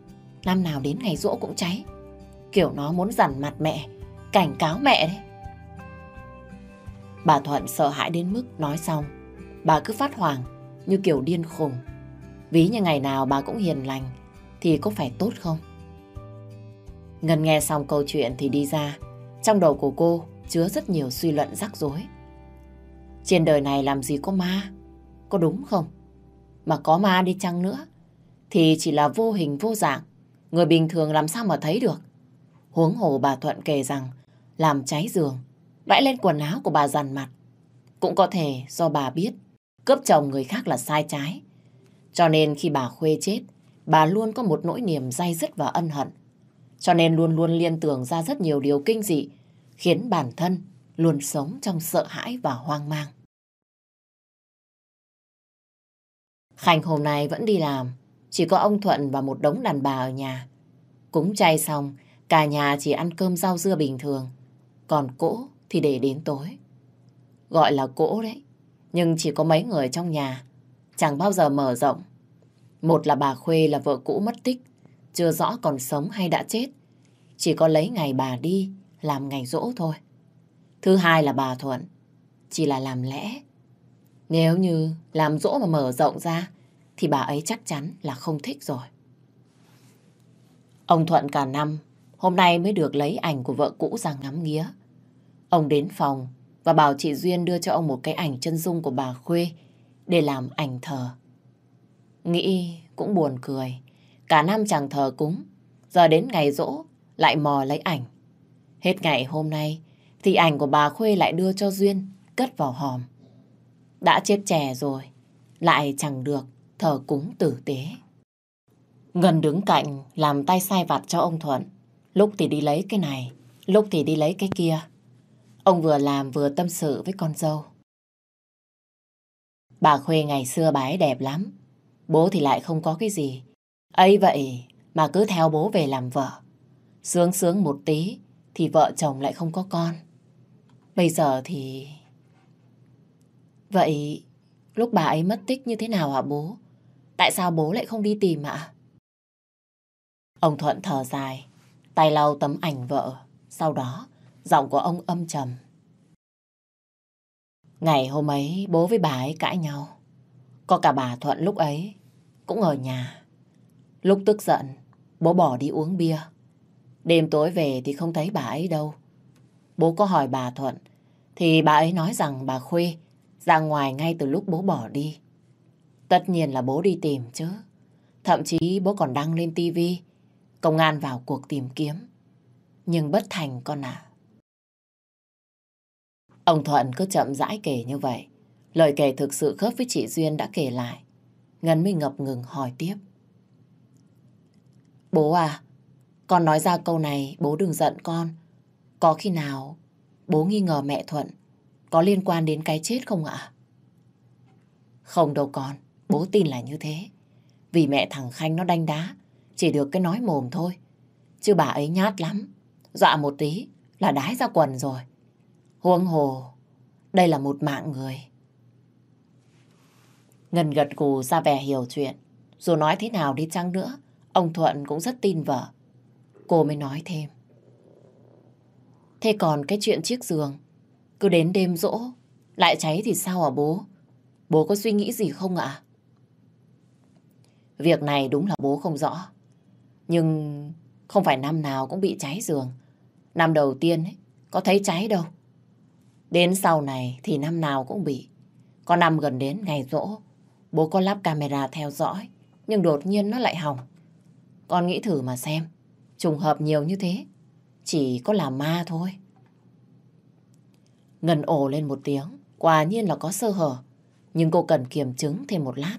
năm nào đến ngày dỗ cũng cháy. Kiểu nó muốn dằn mặt mẹ, cảnh cáo mẹ đấy. Bà Thuận sợ hãi đến mức nói xong. Bà cứ phát hoàng như kiểu điên khùng. Ví như ngày nào bà cũng hiền lành thì có phải tốt không? Ngân nghe xong câu chuyện thì đi ra. Trong đầu của cô chứa rất nhiều suy luận rắc rối. Trên đời này làm gì có ma? Có đúng không? Mà có ma đi chăng nữa thì chỉ là vô hình vô dạng. Người bình thường làm sao mà thấy được? Huống hồ bà Thuận kể rằng làm cháy giường, vãi lên quần áo của bà dằn mặt. Cũng có thể do bà biết cướp chồng người khác là sai trái cho nên khi bà Khuê chết, bà luôn có một nỗi niềm dai dứt và ân hận. Cho nên luôn luôn liên tưởng ra rất nhiều điều kinh dị, khiến bản thân luôn sống trong sợ hãi và hoang mang. Khánh hôm nay vẫn đi làm, chỉ có ông Thuận và một đống đàn bà ở nhà. Cúng chay xong, cả nhà chỉ ăn cơm rau dưa bình thường, còn cỗ thì để đến tối. Gọi là cỗ đấy, nhưng chỉ có mấy người trong nhà chẳng bao giờ mở rộng. Một là bà Khuê là vợ cũ mất tích, chưa rõ còn sống hay đã chết. Chỉ có lấy ngày bà đi, làm ngày rỗ thôi. Thứ hai là bà Thuận, chỉ là làm lẽ. Nếu như làm rỗ mà mở rộng ra, thì bà ấy chắc chắn là không thích rồi. Ông Thuận cả năm, hôm nay mới được lấy ảnh của vợ cũ ra ngắm nghía. Ông đến phòng và bảo chị Duyên đưa cho ông một cái ảnh chân dung của bà Khuê để làm ảnh thờ. Nghĩ cũng buồn cười, cả năm chẳng thờ cúng, giờ đến ngày rỗ lại mò lấy ảnh. Hết ngày hôm nay thì ảnh của bà Khuê lại đưa cho Duyên cất vào hòm. Đã chết trẻ rồi, lại chẳng được thờ cúng tử tế. Ngân đứng cạnh làm tay sai vặt cho ông Thuận. Lúc thì đi lấy cái này, lúc thì đi lấy cái kia. Ông vừa làm vừa tâm sự với con dâu. Bà Khuê ngày xưa bà ấy đẹp lắm. Bố thì lại không có cái gì. ấy vậy mà cứ theo bố về làm vợ. Sướng sướng một tí thì vợ chồng lại không có con. Bây giờ thì... Vậy lúc bà ấy mất tích như thế nào hả bố? Tại sao bố lại không đi tìm ạ? Ông Thuận thở dài, tay lau tấm ảnh vợ. Sau đó, giọng của ông âm trầm. Ngày hôm ấy bố với bà ấy cãi nhau. Có cả bà Thuận lúc ấy cũng ở nhà. Lúc tức giận, bố bỏ đi uống bia. Đêm tối về thì không thấy bà ấy đâu. Bố có hỏi bà Thuận thì bà ấy nói rằng bà Khuê ra ngoài ngay từ lúc bố bỏ đi. Tất nhiên là bố đi tìm chứ. Thậm chí bố còn đăng lên tivi công an vào cuộc tìm kiếm. Nhưng bất thành con ạ. À. Ông Thuận cứ chậm rãi kể như vậy. Lời kể thực sự khớp với chị Duyên đã kể lại. Ngân mới ngập ngừng hỏi tiếp. Bố à, con nói ra câu này bố đừng giận con. Có khi nào bố nghi ngờ mẹ Thuận có liên quan đến cái chết không ạ? Không đâu con, bố tin là như thế. Vì mẹ thằng Khanh nó đanh đá, chỉ được cái nói mồm thôi. Chứ bà ấy nhát lắm, dọa một tí là đái ra quần rồi. Huống hồ, đây là một mạng người. Ngân gật gù ra vẻ hiểu chuyện. Dù nói thế nào đi chăng nữa, ông Thuận cũng rất tin vợ. Cô mới nói thêm. Thế còn cái chuyện chiếc giường, cứ đến đêm rỗ, lại cháy thì sao hả bố? Bố có suy nghĩ gì không ạ? Việc này đúng là bố không rõ. Nhưng không phải năm nào cũng bị cháy giường. Năm đầu tiên ấy, có thấy cháy đâu. Đến sau này thì năm nào cũng bị. Có năm gần đến ngày rỗ, bố con lắp camera theo dõi, nhưng đột nhiên nó lại hỏng. Con nghĩ thử mà xem, trùng hợp nhiều như thế, chỉ có là ma thôi. Ngân ồ lên một tiếng, quả nhiên là có sơ hở, nhưng cô cần kiểm chứng thêm một lát.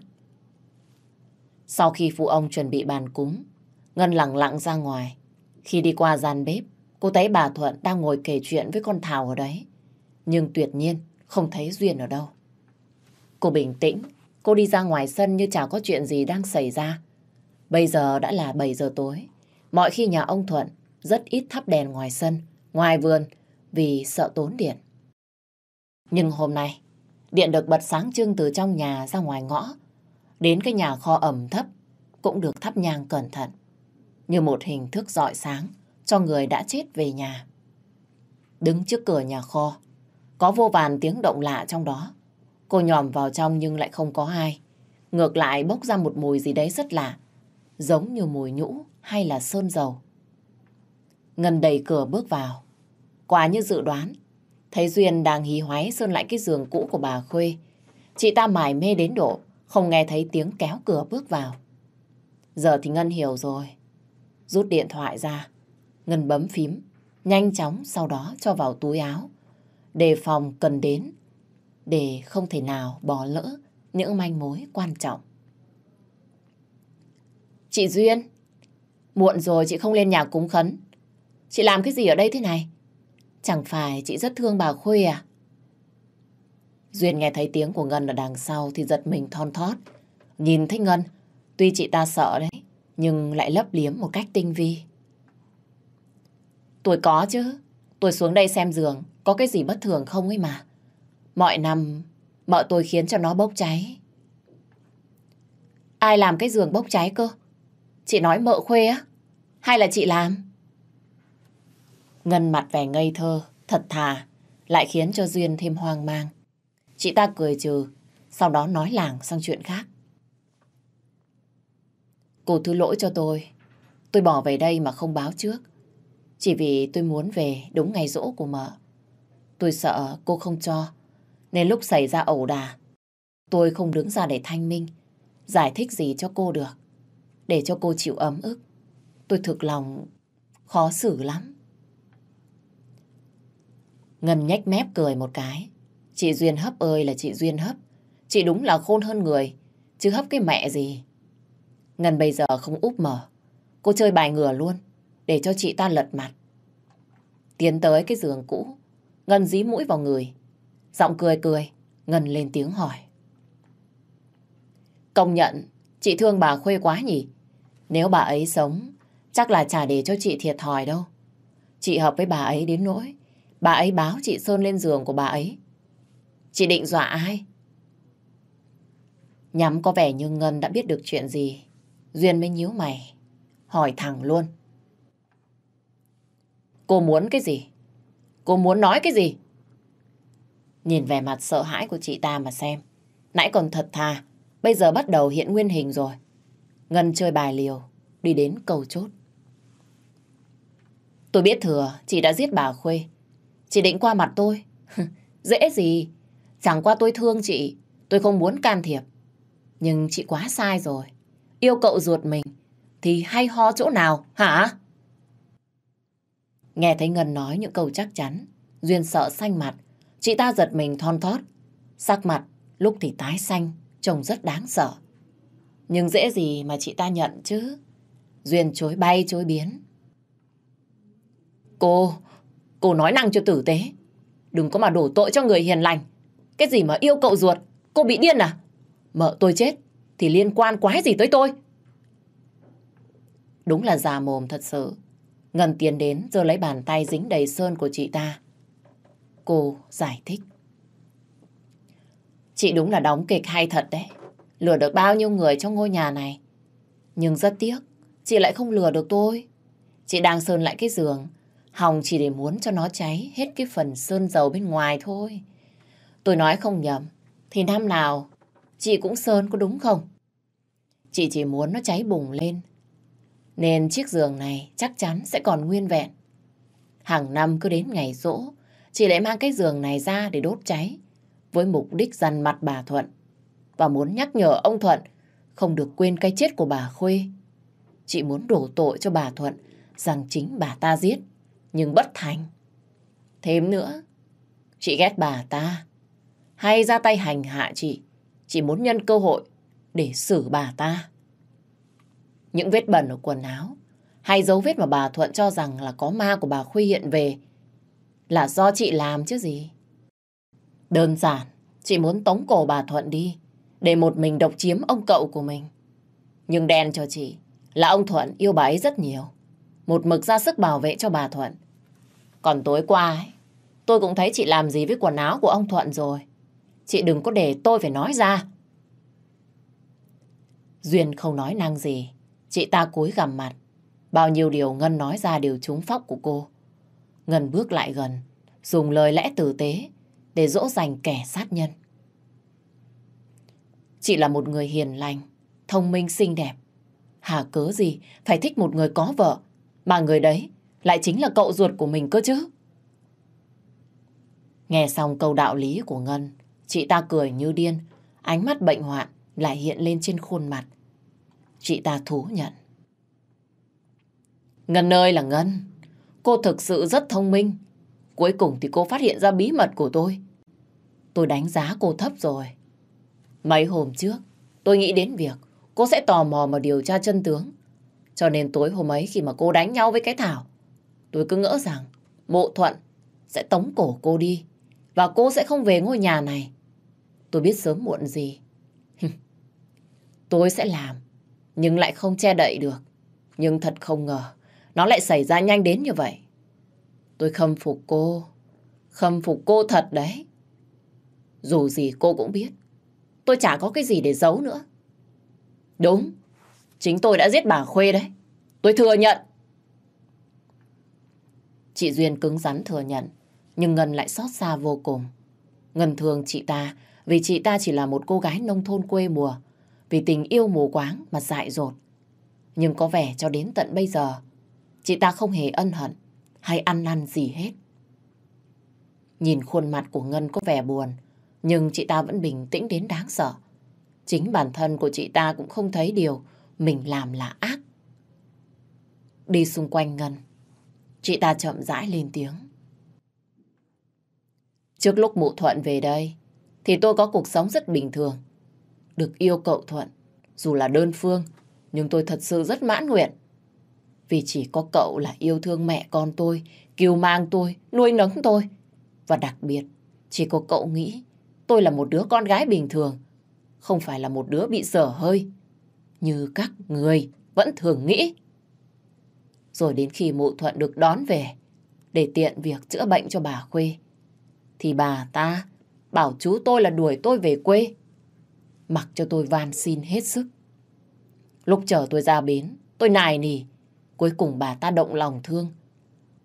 Sau khi phụ ông chuẩn bị bàn cúng, Ngân lặng lặng ra ngoài. Khi đi qua gian bếp, cô thấy bà Thuận đang ngồi kể chuyện với con Thảo ở đấy nhưng tuyệt nhiên không thấy Duyên ở đâu. Cô bình tĩnh, cô đi ra ngoài sân như chả có chuyện gì đang xảy ra. Bây giờ đã là 7 giờ tối, mọi khi nhà ông Thuận rất ít thắp đèn ngoài sân, ngoài vườn vì sợ tốn điện. Nhưng hôm nay, điện được bật sáng trưng từ trong nhà ra ngoài ngõ, đến cái nhà kho ẩm thấp cũng được thắp nhang cẩn thận, như một hình thức dọi sáng cho người đã chết về nhà. Đứng trước cửa nhà kho, có vô vàn tiếng động lạ trong đó. Cô nhòm vào trong nhưng lại không có ai. Ngược lại bốc ra một mùi gì đấy rất lạ. Giống như mùi nhũ hay là sơn dầu. Ngân đẩy cửa bước vào. Quả như dự đoán. Thấy Duyên đang hí hoáy sơn lại cái giường cũ của bà Khuê. Chị ta mải mê đến độ, không nghe thấy tiếng kéo cửa bước vào. Giờ thì Ngân hiểu rồi. Rút điện thoại ra. Ngân bấm phím, nhanh chóng sau đó cho vào túi áo đề phòng cần đến để không thể nào bỏ lỡ những manh mối quan trọng. Chị Duyên, muộn rồi chị không lên nhà cúng khấn. Chị làm cái gì ở đây thế này? Chẳng phải chị rất thương bà Khuê à? Duyên nghe thấy tiếng của Ngân ở đằng sau thì giật mình thon thót. Nhìn thấy Ngân, tuy chị ta sợ đấy, nhưng lại lấp liếm một cách tinh vi. Tôi có chứ, Tôi xuống đây xem giường có cái gì bất thường không ấy mà. Mọi năm mợ tôi khiến cho nó bốc cháy. Ai làm cái giường bốc cháy cơ? Chị nói mợ khuê á? Hay là chị làm? Ngân mặt vẻ ngây thơ, thật thà, lại khiến cho Duyên thêm hoang mang. Chị ta cười trừ, sau đó nói làng sang chuyện khác. Cô thứ lỗi cho tôi, tôi bỏ về đây mà không báo trước. Chỉ vì tôi muốn về đúng ngày rỗ của mợ. Tôi sợ cô không cho, nên lúc xảy ra ẩu đà, tôi không đứng ra để thanh minh, giải thích gì cho cô được, để cho cô chịu ấm ức. Tôi thực lòng khó xử lắm. Ngân nhách mép cười một cái. Chị Duyên hấp ơi là chị Duyên hấp. Chị đúng là khôn hơn người, chứ hấp cái mẹ gì. Ngân bây giờ không úp mở. Cô chơi bài ngửa luôn để cho chị ta lật mặt. Tiến tới cái giường cũ, Ngân dí mũi vào người. Giọng cười cười, Ngân lên tiếng hỏi. Công nhận, chị thương bà Khuê quá nhỉ? Nếu bà ấy sống, chắc là chả để cho chị thiệt thòi đâu. Chị hợp với bà ấy đến nỗi, bà ấy báo chị Sơn lên giường của bà ấy. Chị định dọa ai? Nhắm có vẻ như Ngân đã biết được chuyện gì. Duyên mới nhíu mày, hỏi thẳng luôn. Cô muốn cái gì? Cô muốn nói cái gì? Nhìn vẻ mặt sợ hãi của chị ta mà xem. Nãy còn thật thà, bây giờ bắt đầu hiện nguyên hình rồi. Ngân chơi bài liều, đi đến cầu chốt. Tôi biết thừa, chị đã giết bà Khuê. Chị định qua mặt tôi. *laughs* Dễ gì. Chẳng qua tôi thương chị, tôi không muốn can thiệp. Nhưng chị quá sai rồi. Yêu cậu ruột mình, thì hay ho chỗ nào, hả? Nghe thấy Ngân nói những câu chắc chắn, Duyên sợ xanh mặt. Chị ta giật mình thon thót. Sắc mặt, lúc thì tái xanh, trông rất đáng sợ. Nhưng dễ gì mà chị ta nhận chứ. Duyên chối bay chối biến. Cô, cô nói năng cho tử tế. Đừng có mà đổ tội cho người hiền lành. Cái gì mà yêu cậu ruột, cô bị điên à? Mợ tôi chết, thì liên quan quái gì tới tôi? Đúng là già mồm thật sự. Ngân tiến đến rồi lấy bàn tay dính đầy sơn của chị ta. Cô giải thích. Chị đúng là đóng kịch hay thật đấy. Lừa được bao nhiêu người trong ngôi nhà này. Nhưng rất tiếc, chị lại không lừa được tôi. Chị đang sơn lại cái giường. Hồng chỉ để muốn cho nó cháy hết cái phần sơn dầu bên ngoài thôi. Tôi nói không nhầm. Thì năm nào, chị cũng sơn có đúng không? Chị chỉ muốn nó cháy bùng lên nên chiếc giường này chắc chắn sẽ còn nguyên vẹn. Hàng năm cứ đến ngày rỗ, chị lại mang cái giường này ra để đốt cháy, với mục đích dằn mặt bà Thuận, và muốn nhắc nhở ông Thuận không được quên cái chết của bà Khuê. Chị muốn đổ tội cho bà Thuận rằng chính bà ta giết, nhưng bất thành. Thêm nữa, chị ghét bà ta, hay ra tay hành hạ chị, chị muốn nhân cơ hội để xử bà ta những vết bẩn ở quần áo hay dấu vết mà bà Thuận cho rằng là có ma của bà Khuy hiện về là do chị làm chứ gì. Đơn giản, chị muốn tống cổ bà Thuận đi để một mình độc chiếm ông cậu của mình. Nhưng đen cho chị là ông Thuận yêu bà ấy rất nhiều. Một mực ra sức bảo vệ cho bà Thuận. Còn tối qua ấy, tôi cũng thấy chị làm gì với quần áo của ông Thuận rồi. Chị đừng có để tôi phải nói ra. Duyên không nói năng gì. Chị ta cúi gằm mặt. Bao nhiêu điều Ngân nói ra đều trúng phóc của cô. Ngân bước lại gần, dùng lời lẽ tử tế để dỗ dành kẻ sát nhân. Chị là một người hiền lành, thông minh xinh đẹp. Hà cớ gì phải thích một người có vợ, mà người đấy lại chính là cậu ruột của mình cơ chứ. Nghe xong câu đạo lý của Ngân, chị ta cười như điên, ánh mắt bệnh hoạn lại hiện lên trên khuôn mặt, Chị ta thú nhận. Ngân ơi là Ngân. Cô thực sự rất thông minh. Cuối cùng thì cô phát hiện ra bí mật của tôi. Tôi đánh giá cô thấp rồi. Mấy hôm trước, tôi nghĩ đến việc cô sẽ tò mò mà điều tra chân tướng. Cho nên tối hôm ấy khi mà cô đánh nhau với cái Thảo, tôi cứ ngỡ rằng bộ thuận sẽ tống cổ cô đi và cô sẽ không về ngôi nhà này. Tôi biết sớm muộn gì. *laughs* tôi sẽ làm nhưng lại không che đậy được. Nhưng thật không ngờ, nó lại xảy ra nhanh đến như vậy. Tôi khâm phục cô, khâm phục cô thật đấy. Dù gì cô cũng biết, tôi chả có cái gì để giấu nữa. Đúng, chính tôi đã giết bà Khuê đấy. Tôi thừa nhận. Chị Duyên cứng rắn thừa nhận, nhưng Ngân lại xót xa vô cùng. Ngân thương chị ta vì chị ta chỉ là một cô gái nông thôn quê mùa, vì tình yêu mù quáng mà dại dột. Nhưng có vẻ cho đến tận bây giờ, chị ta không hề ân hận hay ăn năn gì hết. Nhìn khuôn mặt của Ngân có vẻ buồn, nhưng chị ta vẫn bình tĩnh đến đáng sợ. Chính bản thân của chị ta cũng không thấy điều mình làm là ác. Đi xung quanh Ngân, chị ta chậm rãi lên tiếng. Trước lúc mụ thuận về đây, thì tôi có cuộc sống rất bình thường được yêu cậu Thuận, dù là đơn phương, nhưng tôi thật sự rất mãn nguyện. Vì chỉ có cậu là yêu thương mẹ con tôi, kiều mang tôi, nuôi nấng tôi. Và đặc biệt, chỉ có cậu nghĩ tôi là một đứa con gái bình thường, không phải là một đứa bị sở hơi, như các người vẫn thường nghĩ. Rồi đến khi mụ thuận được đón về, để tiện việc chữa bệnh cho bà Khuê, thì bà ta bảo chú tôi là đuổi tôi về quê mặc cho tôi van xin hết sức. Lúc chờ tôi ra bến, tôi nài nỉ. Cuối cùng bà ta động lòng thương.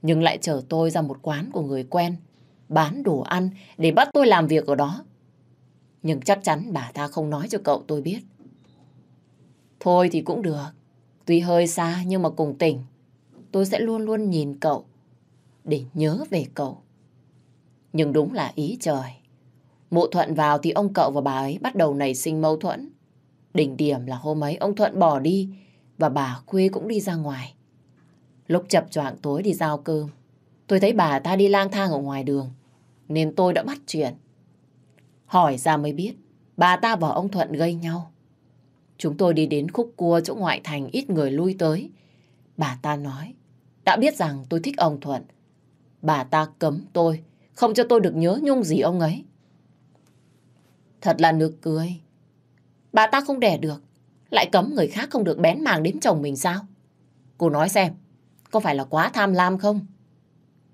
Nhưng lại chở tôi ra một quán của người quen, bán đồ ăn để bắt tôi làm việc ở đó. Nhưng chắc chắn bà ta không nói cho cậu tôi biết. Thôi thì cũng được. Tuy hơi xa nhưng mà cùng tỉnh. Tôi sẽ luôn luôn nhìn cậu để nhớ về cậu. Nhưng đúng là ý trời. Mụ Thuận vào thì ông cậu và bà ấy bắt đầu nảy sinh mâu thuẫn. Đỉnh điểm là hôm ấy ông Thuận bỏ đi và bà Khuê cũng đi ra ngoài. Lúc chập choạng tối đi giao cơm, tôi thấy bà ta đi lang thang ở ngoài đường, nên tôi đã bắt chuyện. Hỏi ra mới biết, bà ta và ông Thuận gây nhau. Chúng tôi đi đến khúc cua chỗ ngoại thành ít người lui tới. Bà ta nói, đã biết rằng tôi thích ông Thuận. Bà ta cấm tôi, không cho tôi được nhớ nhung gì ông ấy. Thật là nực cười. Bà ta không đẻ được, lại cấm người khác không được bén màng đến chồng mình sao? Cô nói xem, có phải là quá tham lam không?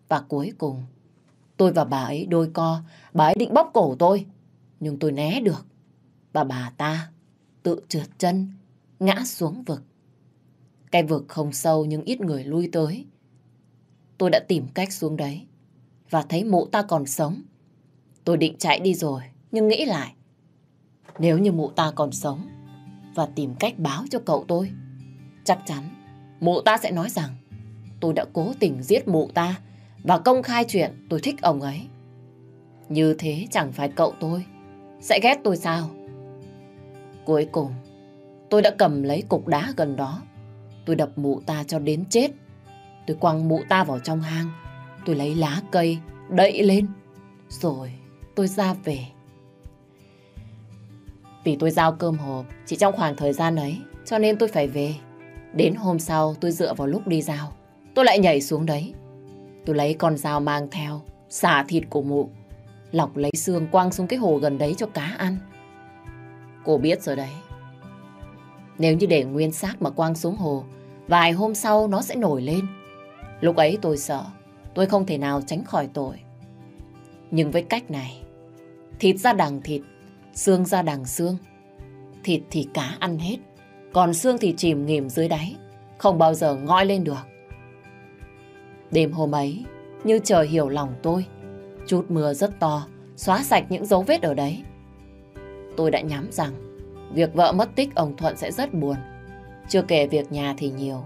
Và cuối cùng, tôi và bà ấy đôi co, bà ấy định bóp cổ tôi. Nhưng tôi né được. Và bà ta tự trượt chân, ngã xuống vực. Cái vực không sâu nhưng ít người lui tới. Tôi đã tìm cách xuống đấy và thấy mụ ta còn sống. Tôi định chạy đi rồi, nhưng nghĩ lại, nếu như mụ ta còn sống và tìm cách báo cho cậu tôi, chắc chắn mụ ta sẽ nói rằng tôi đã cố tình giết mụ ta và công khai chuyện tôi thích ông ấy. Như thế chẳng phải cậu tôi sẽ ghét tôi sao? Cuối cùng, tôi đã cầm lấy cục đá gần đó. Tôi đập mụ ta cho đến chết. Tôi quăng mụ ta vào trong hang. Tôi lấy lá cây, đậy lên. Rồi tôi ra về. Vì tôi giao cơm hộp chỉ trong khoảng thời gian ấy, cho nên tôi phải về. Đến hôm sau tôi dựa vào lúc đi giao, tôi lại nhảy xuống đấy. Tôi lấy con dao mang theo, xả thịt của mụ, lọc lấy xương quăng xuống cái hồ gần đấy cho cá ăn. Cô biết rồi đấy. Nếu như để nguyên xác mà quăng xuống hồ, vài hôm sau nó sẽ nổi lên. Lúc ấy tôi sợ, tôi không thể nào tránh khỏi tội. Nhưng với cách này, thịt ra đằng thịt, Xương ra đằng xương. Thịt thì cá ăn hết. Còn xương thì chìm nghỉm dưới đáy. Không bao giờ ngoi lên được. Đêm hôm ấy, như trời hiểu lòng tôi. Chút mưa rất to, xóa sạch những dấu vết ở đấy. Tôi đã nhắm rằng, việc vợ mất tích ông Thuận sẽ rất buồn. Chưa kể việc nhà thì nhiều.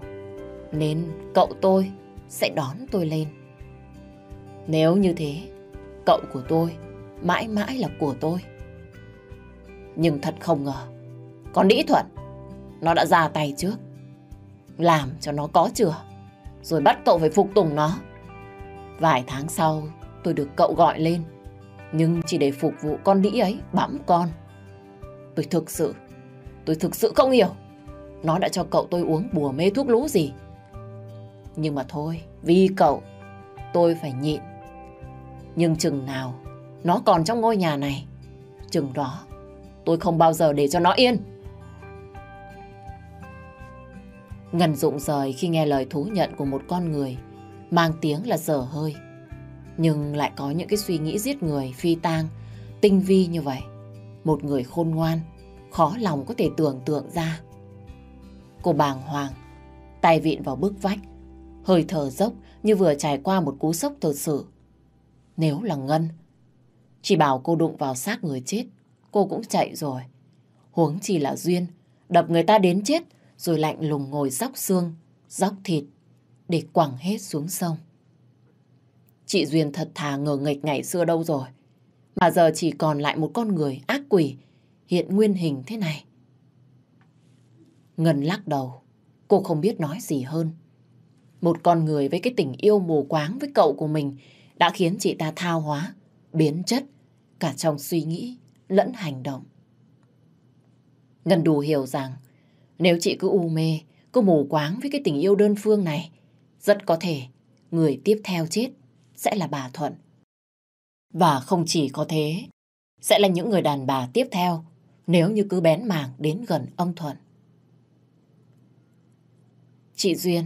Nên cậu tôi sẽ đón tôi lên. Nếu như thế, cậu của tôi mãi mãi là của tôi. Nhưng thật không ngờ, con Đĩ Thuận, nó đã ra tay trước. Làm cho nó có chừa, rồi bắt cậu phải phục tùng nó. Vài tháng sau, tôi được cậu gọi lên, nhưng chỉ để phục vụ con Đĩ ấy bẵm con. Tôi thực sự, tôi thực sự không hiểu. Nó đã cho cậu tôi uống bùa mê thuốc lú gì. Nhưng mà thôi, vì cậu, tôi phải nhịn. Nhưng chừng nào nó còn trong ngôi nhà này, chừng đó tôi không bao giờ để cho nó yên. Ngân rụng rời khi nghe lời thú nhận của một con người, mang tiếng là dở hơi. Nhưng lại có những cái suy nghĩ giết người, phi tang, tinh vi như vậy. Một người khôn ngoan, khó lòng có thể tưởng tượng ra. Cô bàng hoàng, tay vịn vào bức vách, hơi thở dốc như vừa trải qua một cú sốc thật sự. Nếu là Ngân, chỉ bảo cô đụng vào xác người chết, cô cũng chạy rồi. Huống chỉ là duyên, đập người ta đến chết, rồi lạnh lùng ngồi dóc xương, dóc thịt, để quẳng hết xuống sông. Chị Duyên thật thà ngờ nghịch ngày xưa đâu rồi, mà giờ chỉ còn lại một con người ác quỷ, hiện nguyên hình thế này. Ngân lắc đầu, cô không biết nói gì hơn. Một con người với cái tình yêu mù quáng với cậu của mình đã khiến chị ta thao hóa, biến chất, cả trong suy nghĩ lẫn hành động. Ngân đủ hiểu rằng nếu chị cứ u mê, cứ mù quáng với cái tình yêu đơn phương này, rất có thể người tiếp theo chết sẽ là bà Thuận. Và không chỉ có thế, sẽ là những người đàn bà tiếp theo nếu như cứ bén mảng đến gần ông Thuận. Chị Duyên,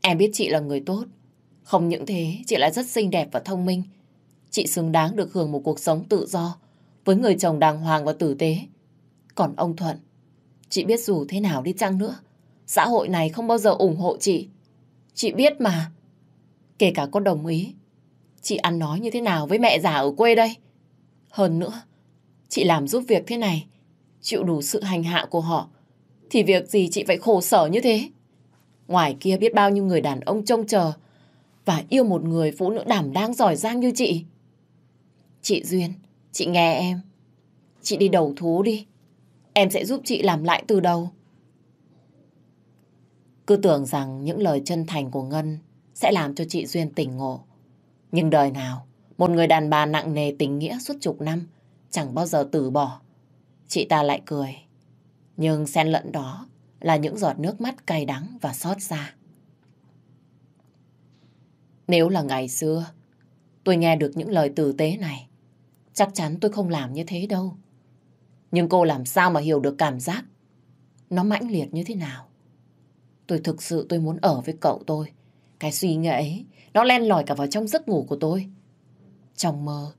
em biết chị là người tốt. Không những thế, chị lại rất xinh đẹp và thông minh. Chị xứng đáng được hưởng một cuộc sống tự do, với người chồng đàng hoàng và tử tế. Còn ông Thuận, chị biết dù thế nào đi chăng nữa, xã hội này không bao giờ ủng hộ chị. Chị biết mà, kể cả có đồng ý, chị ăn nói như thế nào với mẹ già ở quê đây. Hơn nữa, chị làm giúp việc thế này, chịu đủ sự hành hạ của họ, thì việc gì chị phải khổ sở như thế? Ngoài kia biết bao nhiêu người đàn ông trông chờ và yêu một người phụ nữ đảm đang giỏi giang như chị. Chị Duyên, Chị nghe em. Chị đi đầu thú đi. Em sẽ giúp chị làm lại từ đầu. Cứ tưởng rằng những lời chân thành của Ngân sẽ làm cho chị Duyên tỉnh ngộ. Nhưng đời nào, một người đàn bà nặng nề tình nghĩa suốt chục năm chẳng bao giờ từ bỏ. Chị ta lại cười. Nhưng xen lẫn đó là những giọt nước mắt cay đắng và xót xa. Nếu là ngày xưa, tôi nghe được những lời tử tế này, Chắc chắn tôi không làm như thế đâu. Nhưng cô làm sao mà hiểu được cảm giác nó mãnh liệt như thế nào? Tôi thực sự tôi muốn ở với cậu tôi. Cái suy nghĩ ấy, nó len lỏi cả vào trong giấc ngủ của tôi. Trong mơ,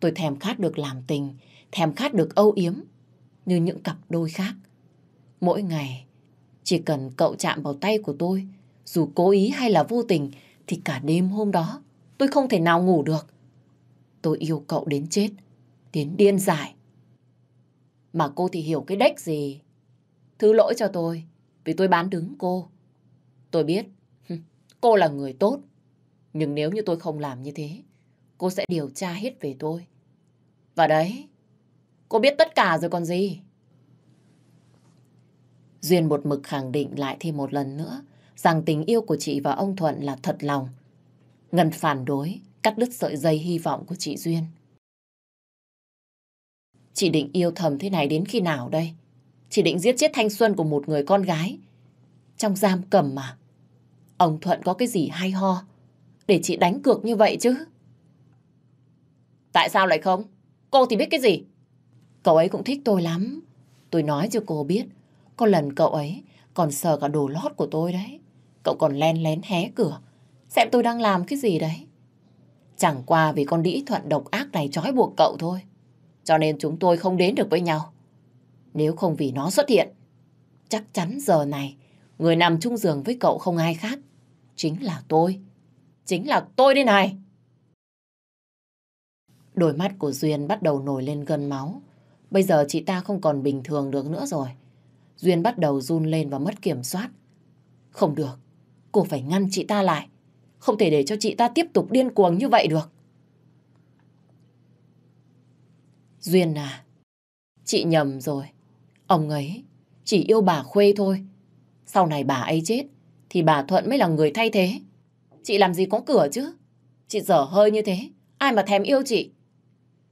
tôi thèm khát được làm tình, thèm khát được âu yếm, như những cặp đôi khác. Mỗi ngày, chỉ cần cậu chạm vào tay của tôi, dù cố ý hay là vô tình, thì cả đêm hôm đó, tôi không thể nào ngủ được. Tôi yêu cậu đến chết. Tiến điên dại. Mà cô thì hiểu cái đếch gì. Thứ lỗi cho tôi, vì tôi bán đứng cô. Tôi biết, cô là người tốt. Nhưng nếu như tôi không làm như thế, cô sẽ điều tra hết về tôi. Và đấy, cô biết tất cả rồi còn gì. Duyên một mực khẳng định lại thêm một lần nữa rằng tình yêu của chị và ông Thuận là thật lòng. Ngân phản đối, cắt đứt sợi dây hy vọng của chị Duyên. Chị định yêu thầm thế này đến khi nào đây? Chị định giết chết thanh xuân của một người con gái. Trong giam cầm mà. Ông Thuận có cái gì hay ho để chị đánh cược như vậy chứ? Tại sao lại không? Cô thì biết cái gì? Cậu ấy cũng thích tôi lắm. Tôi nói cho cô biết, có lần cậu ấy còn sờ cả đồ lót của tôi đấy. Cậu còn len lén hé cửa, xem tôi đang làm cái gì đấy. Chẳng qua vì con đĩ thuận độc ác này trói buộc cậu thôi. Cho nên chúng tôi không đến được với nhau. Nếu không vì nó xuất hiện, chắc chắn giờ này người nằm chung giường với cậu không ai khác. Chính là tôi. Chính là tôi đây này. Đôi mắt của Duyên bắt đầu nổi lên gân máu. Bây giờ chị ta không còn bình thường được nữa rồi. Duyên bắt đầu run lên và mất kiểm soát. Không được, cô phải ngăn chị ta lại. Không thể để cho chị ta tiếp tục điên cuồng như vậy được. Duyên à, chị nhầm rồi. Ông ấy chỉ yêu bà Khuê thôi. Sau này bà ấy chết, thì bà Thuận mới là người thay thế. Chị làm gì có cửa chứ? Chị dở hơi như thế, ai mà thèm yêu chị?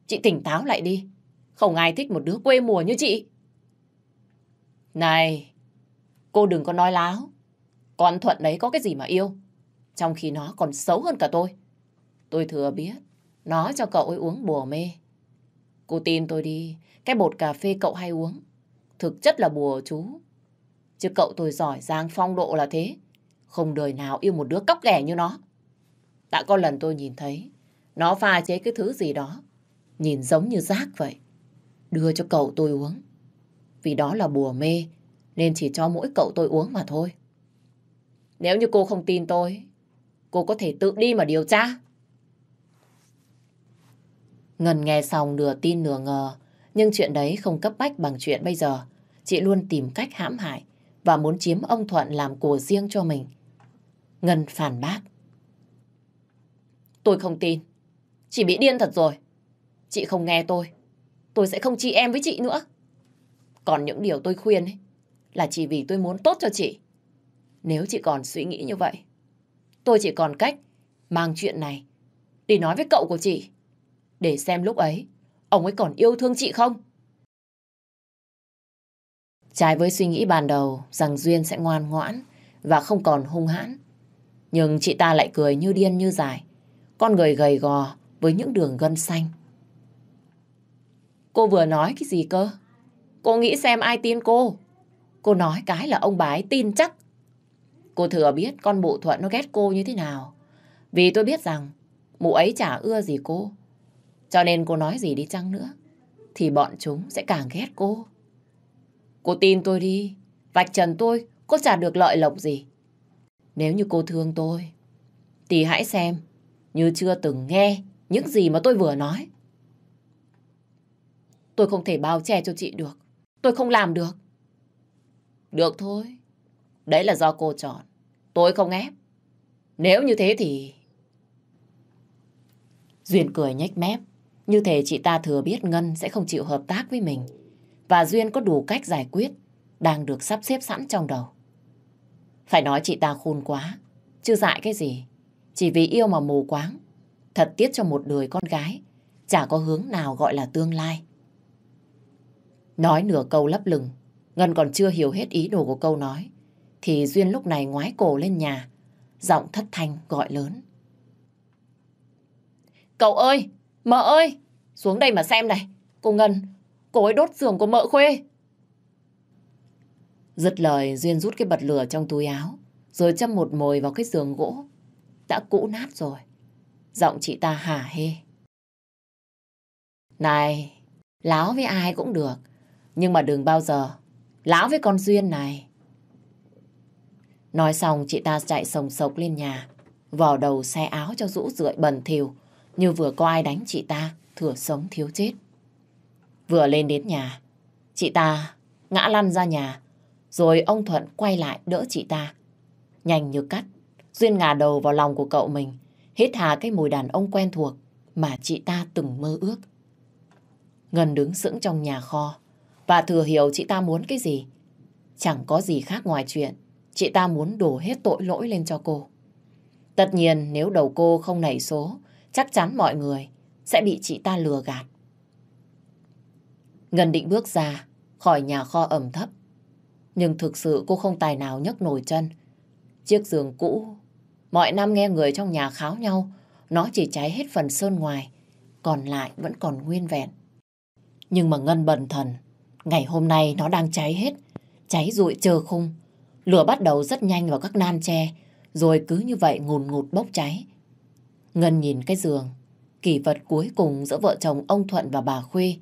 Chị tỉnh táo lại đi, không ai thích một đứa quê mùa như chị. Này, cô đừng có nói láo. Con Thuận đấy có cái gì mà yêu trong khi nó còn xấu hơn cả tôi. Tôi thừa biết, nó cho cậu ấy uống bùa mê. Cô tin tôi đi, cái bột cà phê cậu hay uống, thực chất là bùa chú. Chứ cậu tôi giỏi giang phong độ là thế, không đời nào yêu một đứa cóc ghẻ như nó. Đã có lần tôi nhìn thấy, nó pha chế cái thứ gì đó, nhìn giống như rác vậy. Đưa cho cậu tôi uống. Vì đó là bùa mê, nên chỉ cho mỗi cậu tôi uống mà thôi. Nếu như cô không tin tôi, cô có thể tự đi mà điều tra. Ngân nghe xong nửa tin nửa ngờ, nhưng chuyện đấy không cấp bách bằng chuyện bây giờ. Chị luôn tìm cách hãm hại và muốn chiếm ông Thuận làm của riêng cho mình. Ngân phản bác. Tôi không tin. Chị bị điên thật rồi. Chị không nghe tôi. Tôi sẽ không chị em với chị nữa. Còn những điều tôi khuyên ấy, là chỉ vì tôi muốn tốt cho chị. Nếu chị còn suy nghĩ như vậy, Tôi chỉ còn cách mang chuyện này đi nói với cậu của chị. Để xem lúc ấy, ông ấy còn yêu thương chị không? Trái với suy nghĩ ban đầu rằng Duyên sẽ ngoan ngoãn và không còn hung hãn. Nhưng chị ta lại cười như điên như dài. Con người gầy gò với những đường gân xanh. Cô vừa nói cái gì cơ? Cô nghĩ xem ai tin cô. Cô nói cái là ông bái tin chắc. Cô thừa biết con mụ Thuận nó ghét cô như thế nào. Vì tôi biết rằng mụ ấy chả ưa gì cô. Cho nên cô nói gì đi chăng nữa thì bọn chúng sẽ càng ghét cô. Cô tin tôi đi. Vạch trần tôi cô chả được lợi lộc gì. Nếu như cô thương tôi thì hãy xem như chưa từng nghe những gì mà tôi vừa nói. Tôi không thể bao che cho chị được. Tôi không làm được. Được thôi. Đấy là do cô chọn. Tôi không ép. Nếu như thế thì... Duyên cười nhếch mép. Như thể chị ta thừa biết Ngân sẽ không chịu hợp tác với mình. Và Duyên có đủ cách giải quyết đang được sắp xếp sẵn trong đầu. Phải nói chị ta khôn quá. Chứ dại cái gì. Chỉ vì yêu mà mù quáng. Thật tiếc cho một đời con gái. Chả có hướng nào gọi là tương lai. Nói nửa câu lấp lừng. Ngân còn chưa hiểu hết ý đồ của câu nói thì Duyên lúc này ngoái cổ lên nhà, giọng thất thanh gọi lớn. Cậu ơi, mợ ơi, xuống đây mà xem này, cô Ngân, cô ấy đốt giường của mợ khuê. giật lời Duyên rút cái bật lửa trong túi áo, rồi châm một mồi vào cái giường gỗ. Đã cũ nát rồi. Giọng chị ta hả hê. Này, láo với ai cũng được, nhưng mà đừng bao giờ. Láo với con Duyên này. Nói xong chị ta chạy sồng sộc lên nhà, vò đầu xe áo cho rũ rượi bẩn thỉu như vừa có ai đánh chị ta, thừa sống thiếu chết. Vừa lên đến nhà, chị ta ngã lăn ra nhà, rồi ông Thuận quay lại đỡ chị ta. Nhanh như cắt, Duyên ngả đầu vào lòng của cậu mình, hít hà cái mùi đàn ông quen thuộc mà chị ta từng mơ ước. Ngân đứng sững trong nhà kho và thừa hiểu chị ta muốn cái gì. Chẳng có gì khác ngoài chuyện chị ta muốn đổ hết tội lỗi lên cho cô. Tất nhiên nếu đầu cô không nảy số, chắc chắn mọi người sẽ bị chị ta lừa gạt. Ngân định bước ra khỏi nhà kho ẩm thấp. Nhưng thực sự cô không tài nào nhấc nổi chân. Chiếc giường cũ, mọi năm nghe người trong nhà kháo nhau, nó chỉ cháy hết phần sơn ngoài, còn lại vẫn còn nguyên vẹn. Nhưng mà Ngân bần thần, ngày hôm nay nó đang cháy hết, cháy rụi chờ khung, Lửa bắt đầu rất nhanh vào các nan tre, rồi cứ như vậy ngùn ngụt bốc cháy. Ngân nhìn cái giường, kỷ vật cuối cùng giữa vợ chồng ông Thuận và bà Khuê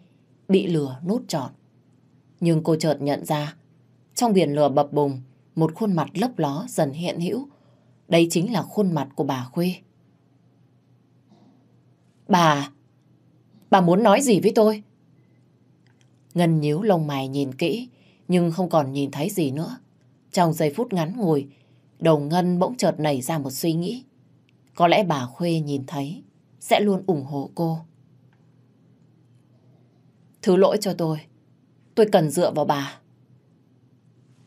bị lửa nốt trọn. Nhưng cô chợt nhận ra, trong biển lửa bập bùng, một khuôn mặt lấp ló dần hiện hữu. đây chính là khuôn mặt của bà Khuê. Bà, bà muốn nói gì với tôi? Ngân nhíu lông mày nhìn kỹ, nhưng không còn nhìn thấy gì nữa. Trong giây phút ngắn ngồi đầu Ngân bỗng chợt nảy ra một suy nghĩ. Có lẽ bà Khuê nhìn thấy, sẽ luôn ủng hộ cô. Thứ lỗi cho tôi, tôi cần dựa vào bà.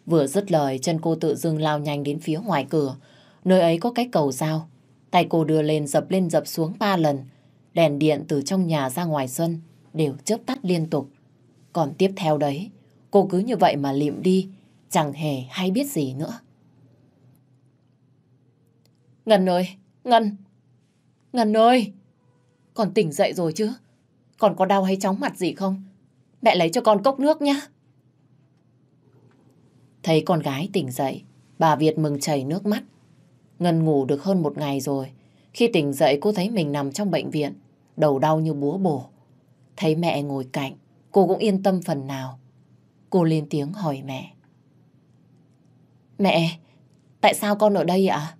Vừa dứt lời, chân cô tự dưng lao nhanh đến phía ngoài cửa, nơi ấy có cái cầu dao. Tay cô đưa lên dập lên dập xuống ba lần, đèn điện từ trong nhà ra ngoài sân đều chớp tắt liên tục. Còn tiếp theo đấy, cô cứ như vậy mà liệm đi, chẳng hề hay biết gì nữa. Ngân ơi, Ngân, Ngân ơi, còn tỉnh dậy rồi chứ? Còn có đau hay chóng mặt gì không? Mẹ lấy cho con cốc nước nhá. Thấy con gái tỉnh dậy, bà Việt mừng chảy nước mắt. Ngân ngủ được hơn một ngày rồi. Khi tỉnh dậy cô thấy mình nằm trong bệnh viện, đầu đau như búa bổ. Thấy mẹ ngồi cạnh, cô cũng yên tâm phần nào. Cô lên tiếng hỏi mẹ. Mẹ, tại sao con ở đây ạ?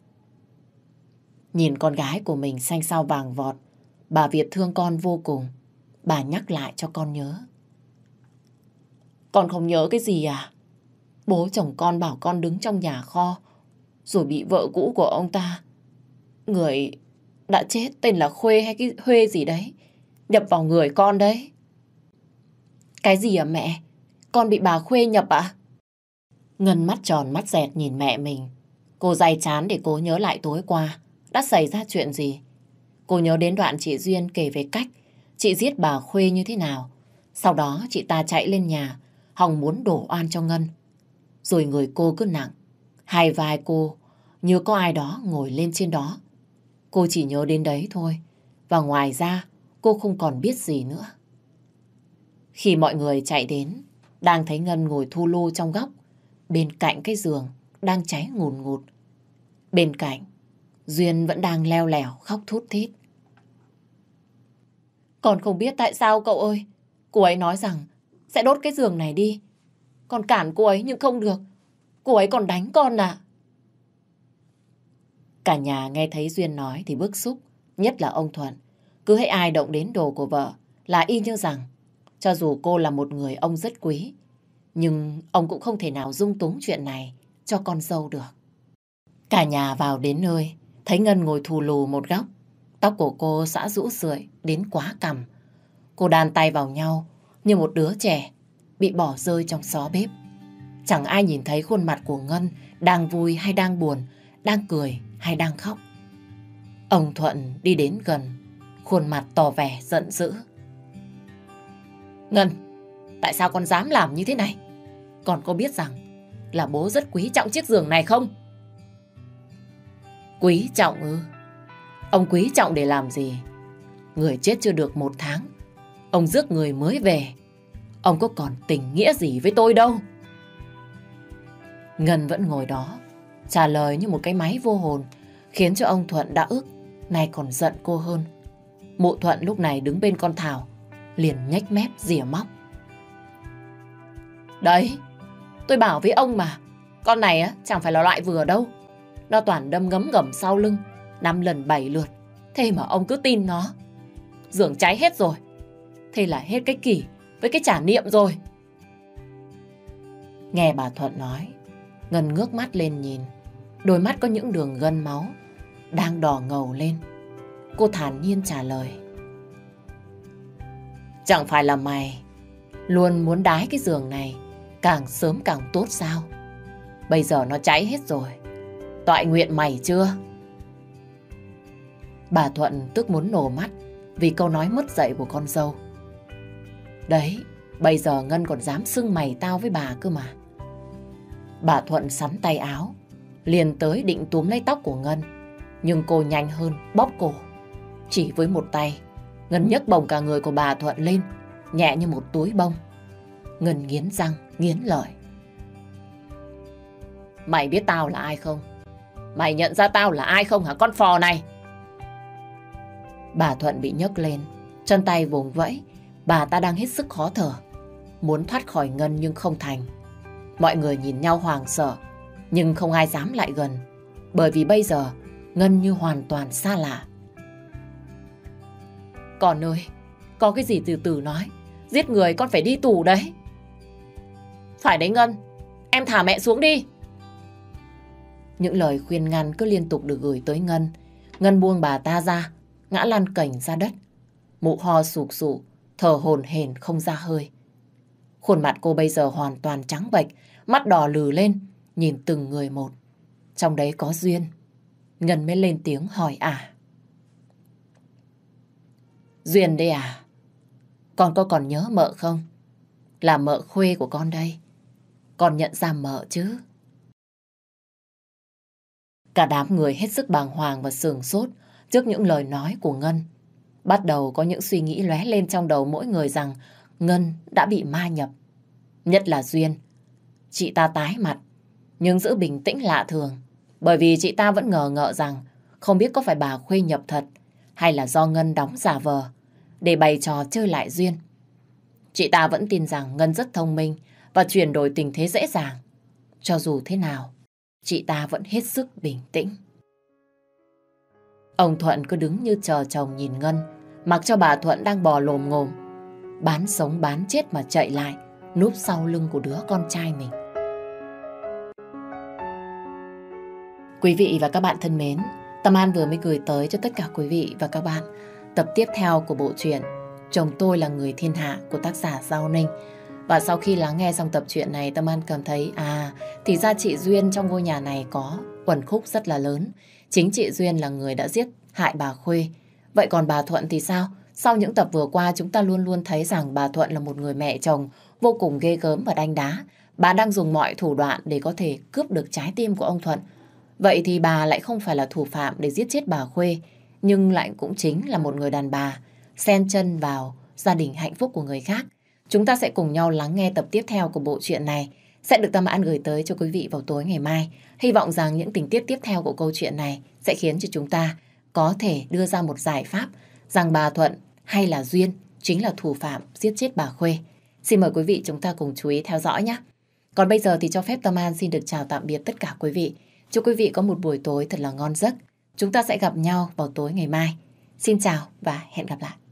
Nhìn con gái của mình xanh xao vàng vọt, bà Việt thương con vô cùng. Bà nhắc lại cho con nhớ. Con không nhớ cái gì à? Bố chồng con bảo con đứng trong nhà kho, rồi bị vợ cũ của ông ta. Người đã chết tên là Khuê hay cái Huê gì đấy, nhập vào người con đấy. Cái gì à mẹ? Con bị bà Khuê nhập ạ? À? Ngân mắt tròn mắt dẹt nhìn mẹ mình. Cô dày chán để cố nhớ lại tối qua. Đã xảy ra chuyện gì? Cô nhớ đến đoạn chị Duyên kể về cách chị giết bà Khuê như thế nào. Sau đó chị ta chạy lên nhà, hòng muốn đổ oan cho Ngân. Rồi người cô cứ nặng, hai vai cô như có ai đó ngồi lên trên đó. Cô chỉ nhớ đến đấy thôi, và ngoài ra cô không còn biết gì nữa. Khi mọi người chạy đến, đang thấy Ngân ngồi thu lô trong góc, Bên cạnh cái giường đang cháy ngùn ngụt, ngụt. Bên cạnh, Duyên vẫn đang leo lẻo khóc thút thít. Còn không biết tại sao cậu ơi, cô ấy nói rằng sẽ đốt cái giường này đi. Còn cản cô ấy nhưng không được, cô ấy còn đánh con à. Cả nhà nghe thấy Duyên nói thì bức xúc, nhất là ông Thuận. Cứ hãy ai động đến đồ của vợ là y như rằng, cho dù cô là một người ông rất quý, nhưng ông cũng không thể nào dung túng chuyện này cho con dâu được. Cả nhà vào đến nơi, thấy Ngân ngồi thù lù một góc. Tóc của cô xã rũ rượi đến quá cằm. Cô đàn tay vào nhau như một đứa trẻ bị bỏ rơi trong xó bếp. Chẳng ai nhìn thấy khuôn mặt của Ngân đang vui hay đang buồn, đang cười hay đang khóc. Ông Thuận đi đến gần, khuôn mặt tỏ vẻ giận dữ. Ngân, tại sao con dám làm như thế này? còn có biết rằng là bố rất quý trọng chiếc giường này không? Quý trọng ư? Ông quý trọng để làm gì? Người chết chưa được một tháng. Ông rước người mới về. Ông có còn tình nghĩa gì với tôi đâu. Ngân vẫn ngồi đó, trả lời như một cái máy vô hồn, khiến cho ông Thuận đã ức, nay còn giận cô hơn. Mụ Thuận lúc này đứng bên con Thảo, liền nhách mép rỉa móc. Đấy, Tôi bảo với ông mà, con này á, chẳng phải là loại vừa đâu. Nó toàn đâm ngấm ngầm sau lưng, năm lần bảy lượt. Thế mà ông cứ tin nó. Dường cháy hết rồi. Thế là hết cái kỳ với cái trả niệm rồi. Nghe bà Thuận nói, Ngân ngước mắt lên nhìn. Đôi mắt có những đường gân máu, đang đỏ ngầu lên. Cô thản nhiên trả lời. Chẳng phải là mày luôn muốn đái cái giường này Càng sớm càng tốt sao Bây giờ nó cháy hết rồi Toại nguyện mày chưa Bà Thuận tức muốn nổ mắt Vì câu nói mất dạy của con dâu Đấy Bây giờ Ngân còn dám xưng mày tao với bà cơ mà Bà Thuận sắn tay áo Liền tới định túm lấy tóc của Ngân Nhưng cô nhanh hơn bóp cổ Chỉ với một tay Ngân nhấc bồng cả người của bà Thuận lên Nhẹ như một túi bông Ngân nghiến răng, nghiến lợi. Mày biết tao là ai không? Mày nhận ra tao là ai không hả con phò này? Bà Thuận bị nhấc lên, chân tay vùng vẫy, bà ta đang hết sức khó thở. Muốn thoát khỏi Ngân nhưng không thành. Mọi người nhìn nhau hoàng sợ, nhưng không ai dám lại gần. Bởi vì bây giờ, Ngân như hoàn toàn xa lạ. Con ơi, có cái gì từ từ nói. Giết người con phải đi tù đấy. Phải đấy Ngân, em thả mẹ xuống đi. Những lời khuyên ngăn cứ liên tục được gửi tới Ngân. Ngân buông bà ta ra, ngã lan cảnh ra đất. Mụ ho sụp sụ, thở hồn hển không ra hơi. Khuôn mặt cô bây giờ hoàn toàn trắng bệch, mắt đỏ lừ lên, nhìn từng người một. Trong đấy có duyên. Ngân mới lên tiếng hỏi à. Duyên đây à? Con có còn nhớ mợ không? Là mợ khuê của con đây còn nhận ra mợ chứ. Cả đám người hết sức bàng hoàng và sườn sốt trước những lời nói của Ngân. Bắt đầu có những suy nghĩ lóe lên trong đầu mỗi người rằng Ngân đã bị ma nhập. Nhất là Duyên. Chị ta tái mặt, nhưng giữ bình tĩnh lạ thường. Bởi vì chị ta vẫn ngờ ngợ rằng không biết có phải bà khuê nhập thật hay là do Ngân đóng giả vờ để bày trò chơi lại Duyên. Chị ta vẫn tin rằng Ngân rất thông minh và chuyển đổi tình thế dễ dàng. Cho dù thế nào, chị ta vẫn hết sức bình tĩnh. Ông Thuận cứ đứng như chờ chồng nhìn Ngân, mặc cho bà Thuận đang bò lồm ngồm. Bán sống bán chết mà chạy lại, núp sau lưng của đứa con trai mình. Quý vị và các bạn thân mến, Tâm An vừa mới gửi tới cho tất cả quý vị và các bạn tập tiếp theo của bộ truyện Chồng tôi là người thiên hạ của tác giả Giao Ninh. Và sau khi lắng nghe xong tập truyện này, Tâm An cảm thấy, à, thì ra chị Duyên trong ngôi nhà này có quần khúc rất là lớn. Chính chị Duyên là người đã giết hại bà Khuê. Vậy còn bà Thuận thì sao? Sau những tập vừa qua, chúng ta luôn luôn thấy rằng bà Thuận là một người mẹ chồng vô cùng ghê gớm và đanh đá. Bà đang dùng mọi thủ đoạn để có thể cướp được trái tim của ông Thuận. Vậy thì bà lại không phải là thủ phạm để giết chết bà Khuê, nhưng lại cũng chính là một người đàn bà, xen chân vào gia đình hạnh phúc của người khác. Chúng ta sẽ cùng nhau lắng nghe tập tiếp theo của bộ truyện này sẽ được Tâm An gửi tới cho quý vị vào tối ngày mai. Hy vọng rằng những tình tiết tiếp theo của câu chuyện này sẽ khiến cho chúng ta có thể đưa ra một giải pháp rằng bà Thuận hay là Duyên chính là thủ phạm giết chết bà Khuê. Xin mời quý vị chúng ta cùng chú ý theo dõi nhé. Còn bây giờ thì cho phép Tâm An xin được chào tạm biệt tất cả quý vị. Chúc quý vị có một buổi tối thật là ngon giấc. Chúng ta sẽ gặp nhau vào tối ngày mai. Xin chào và hẹn gặp lại.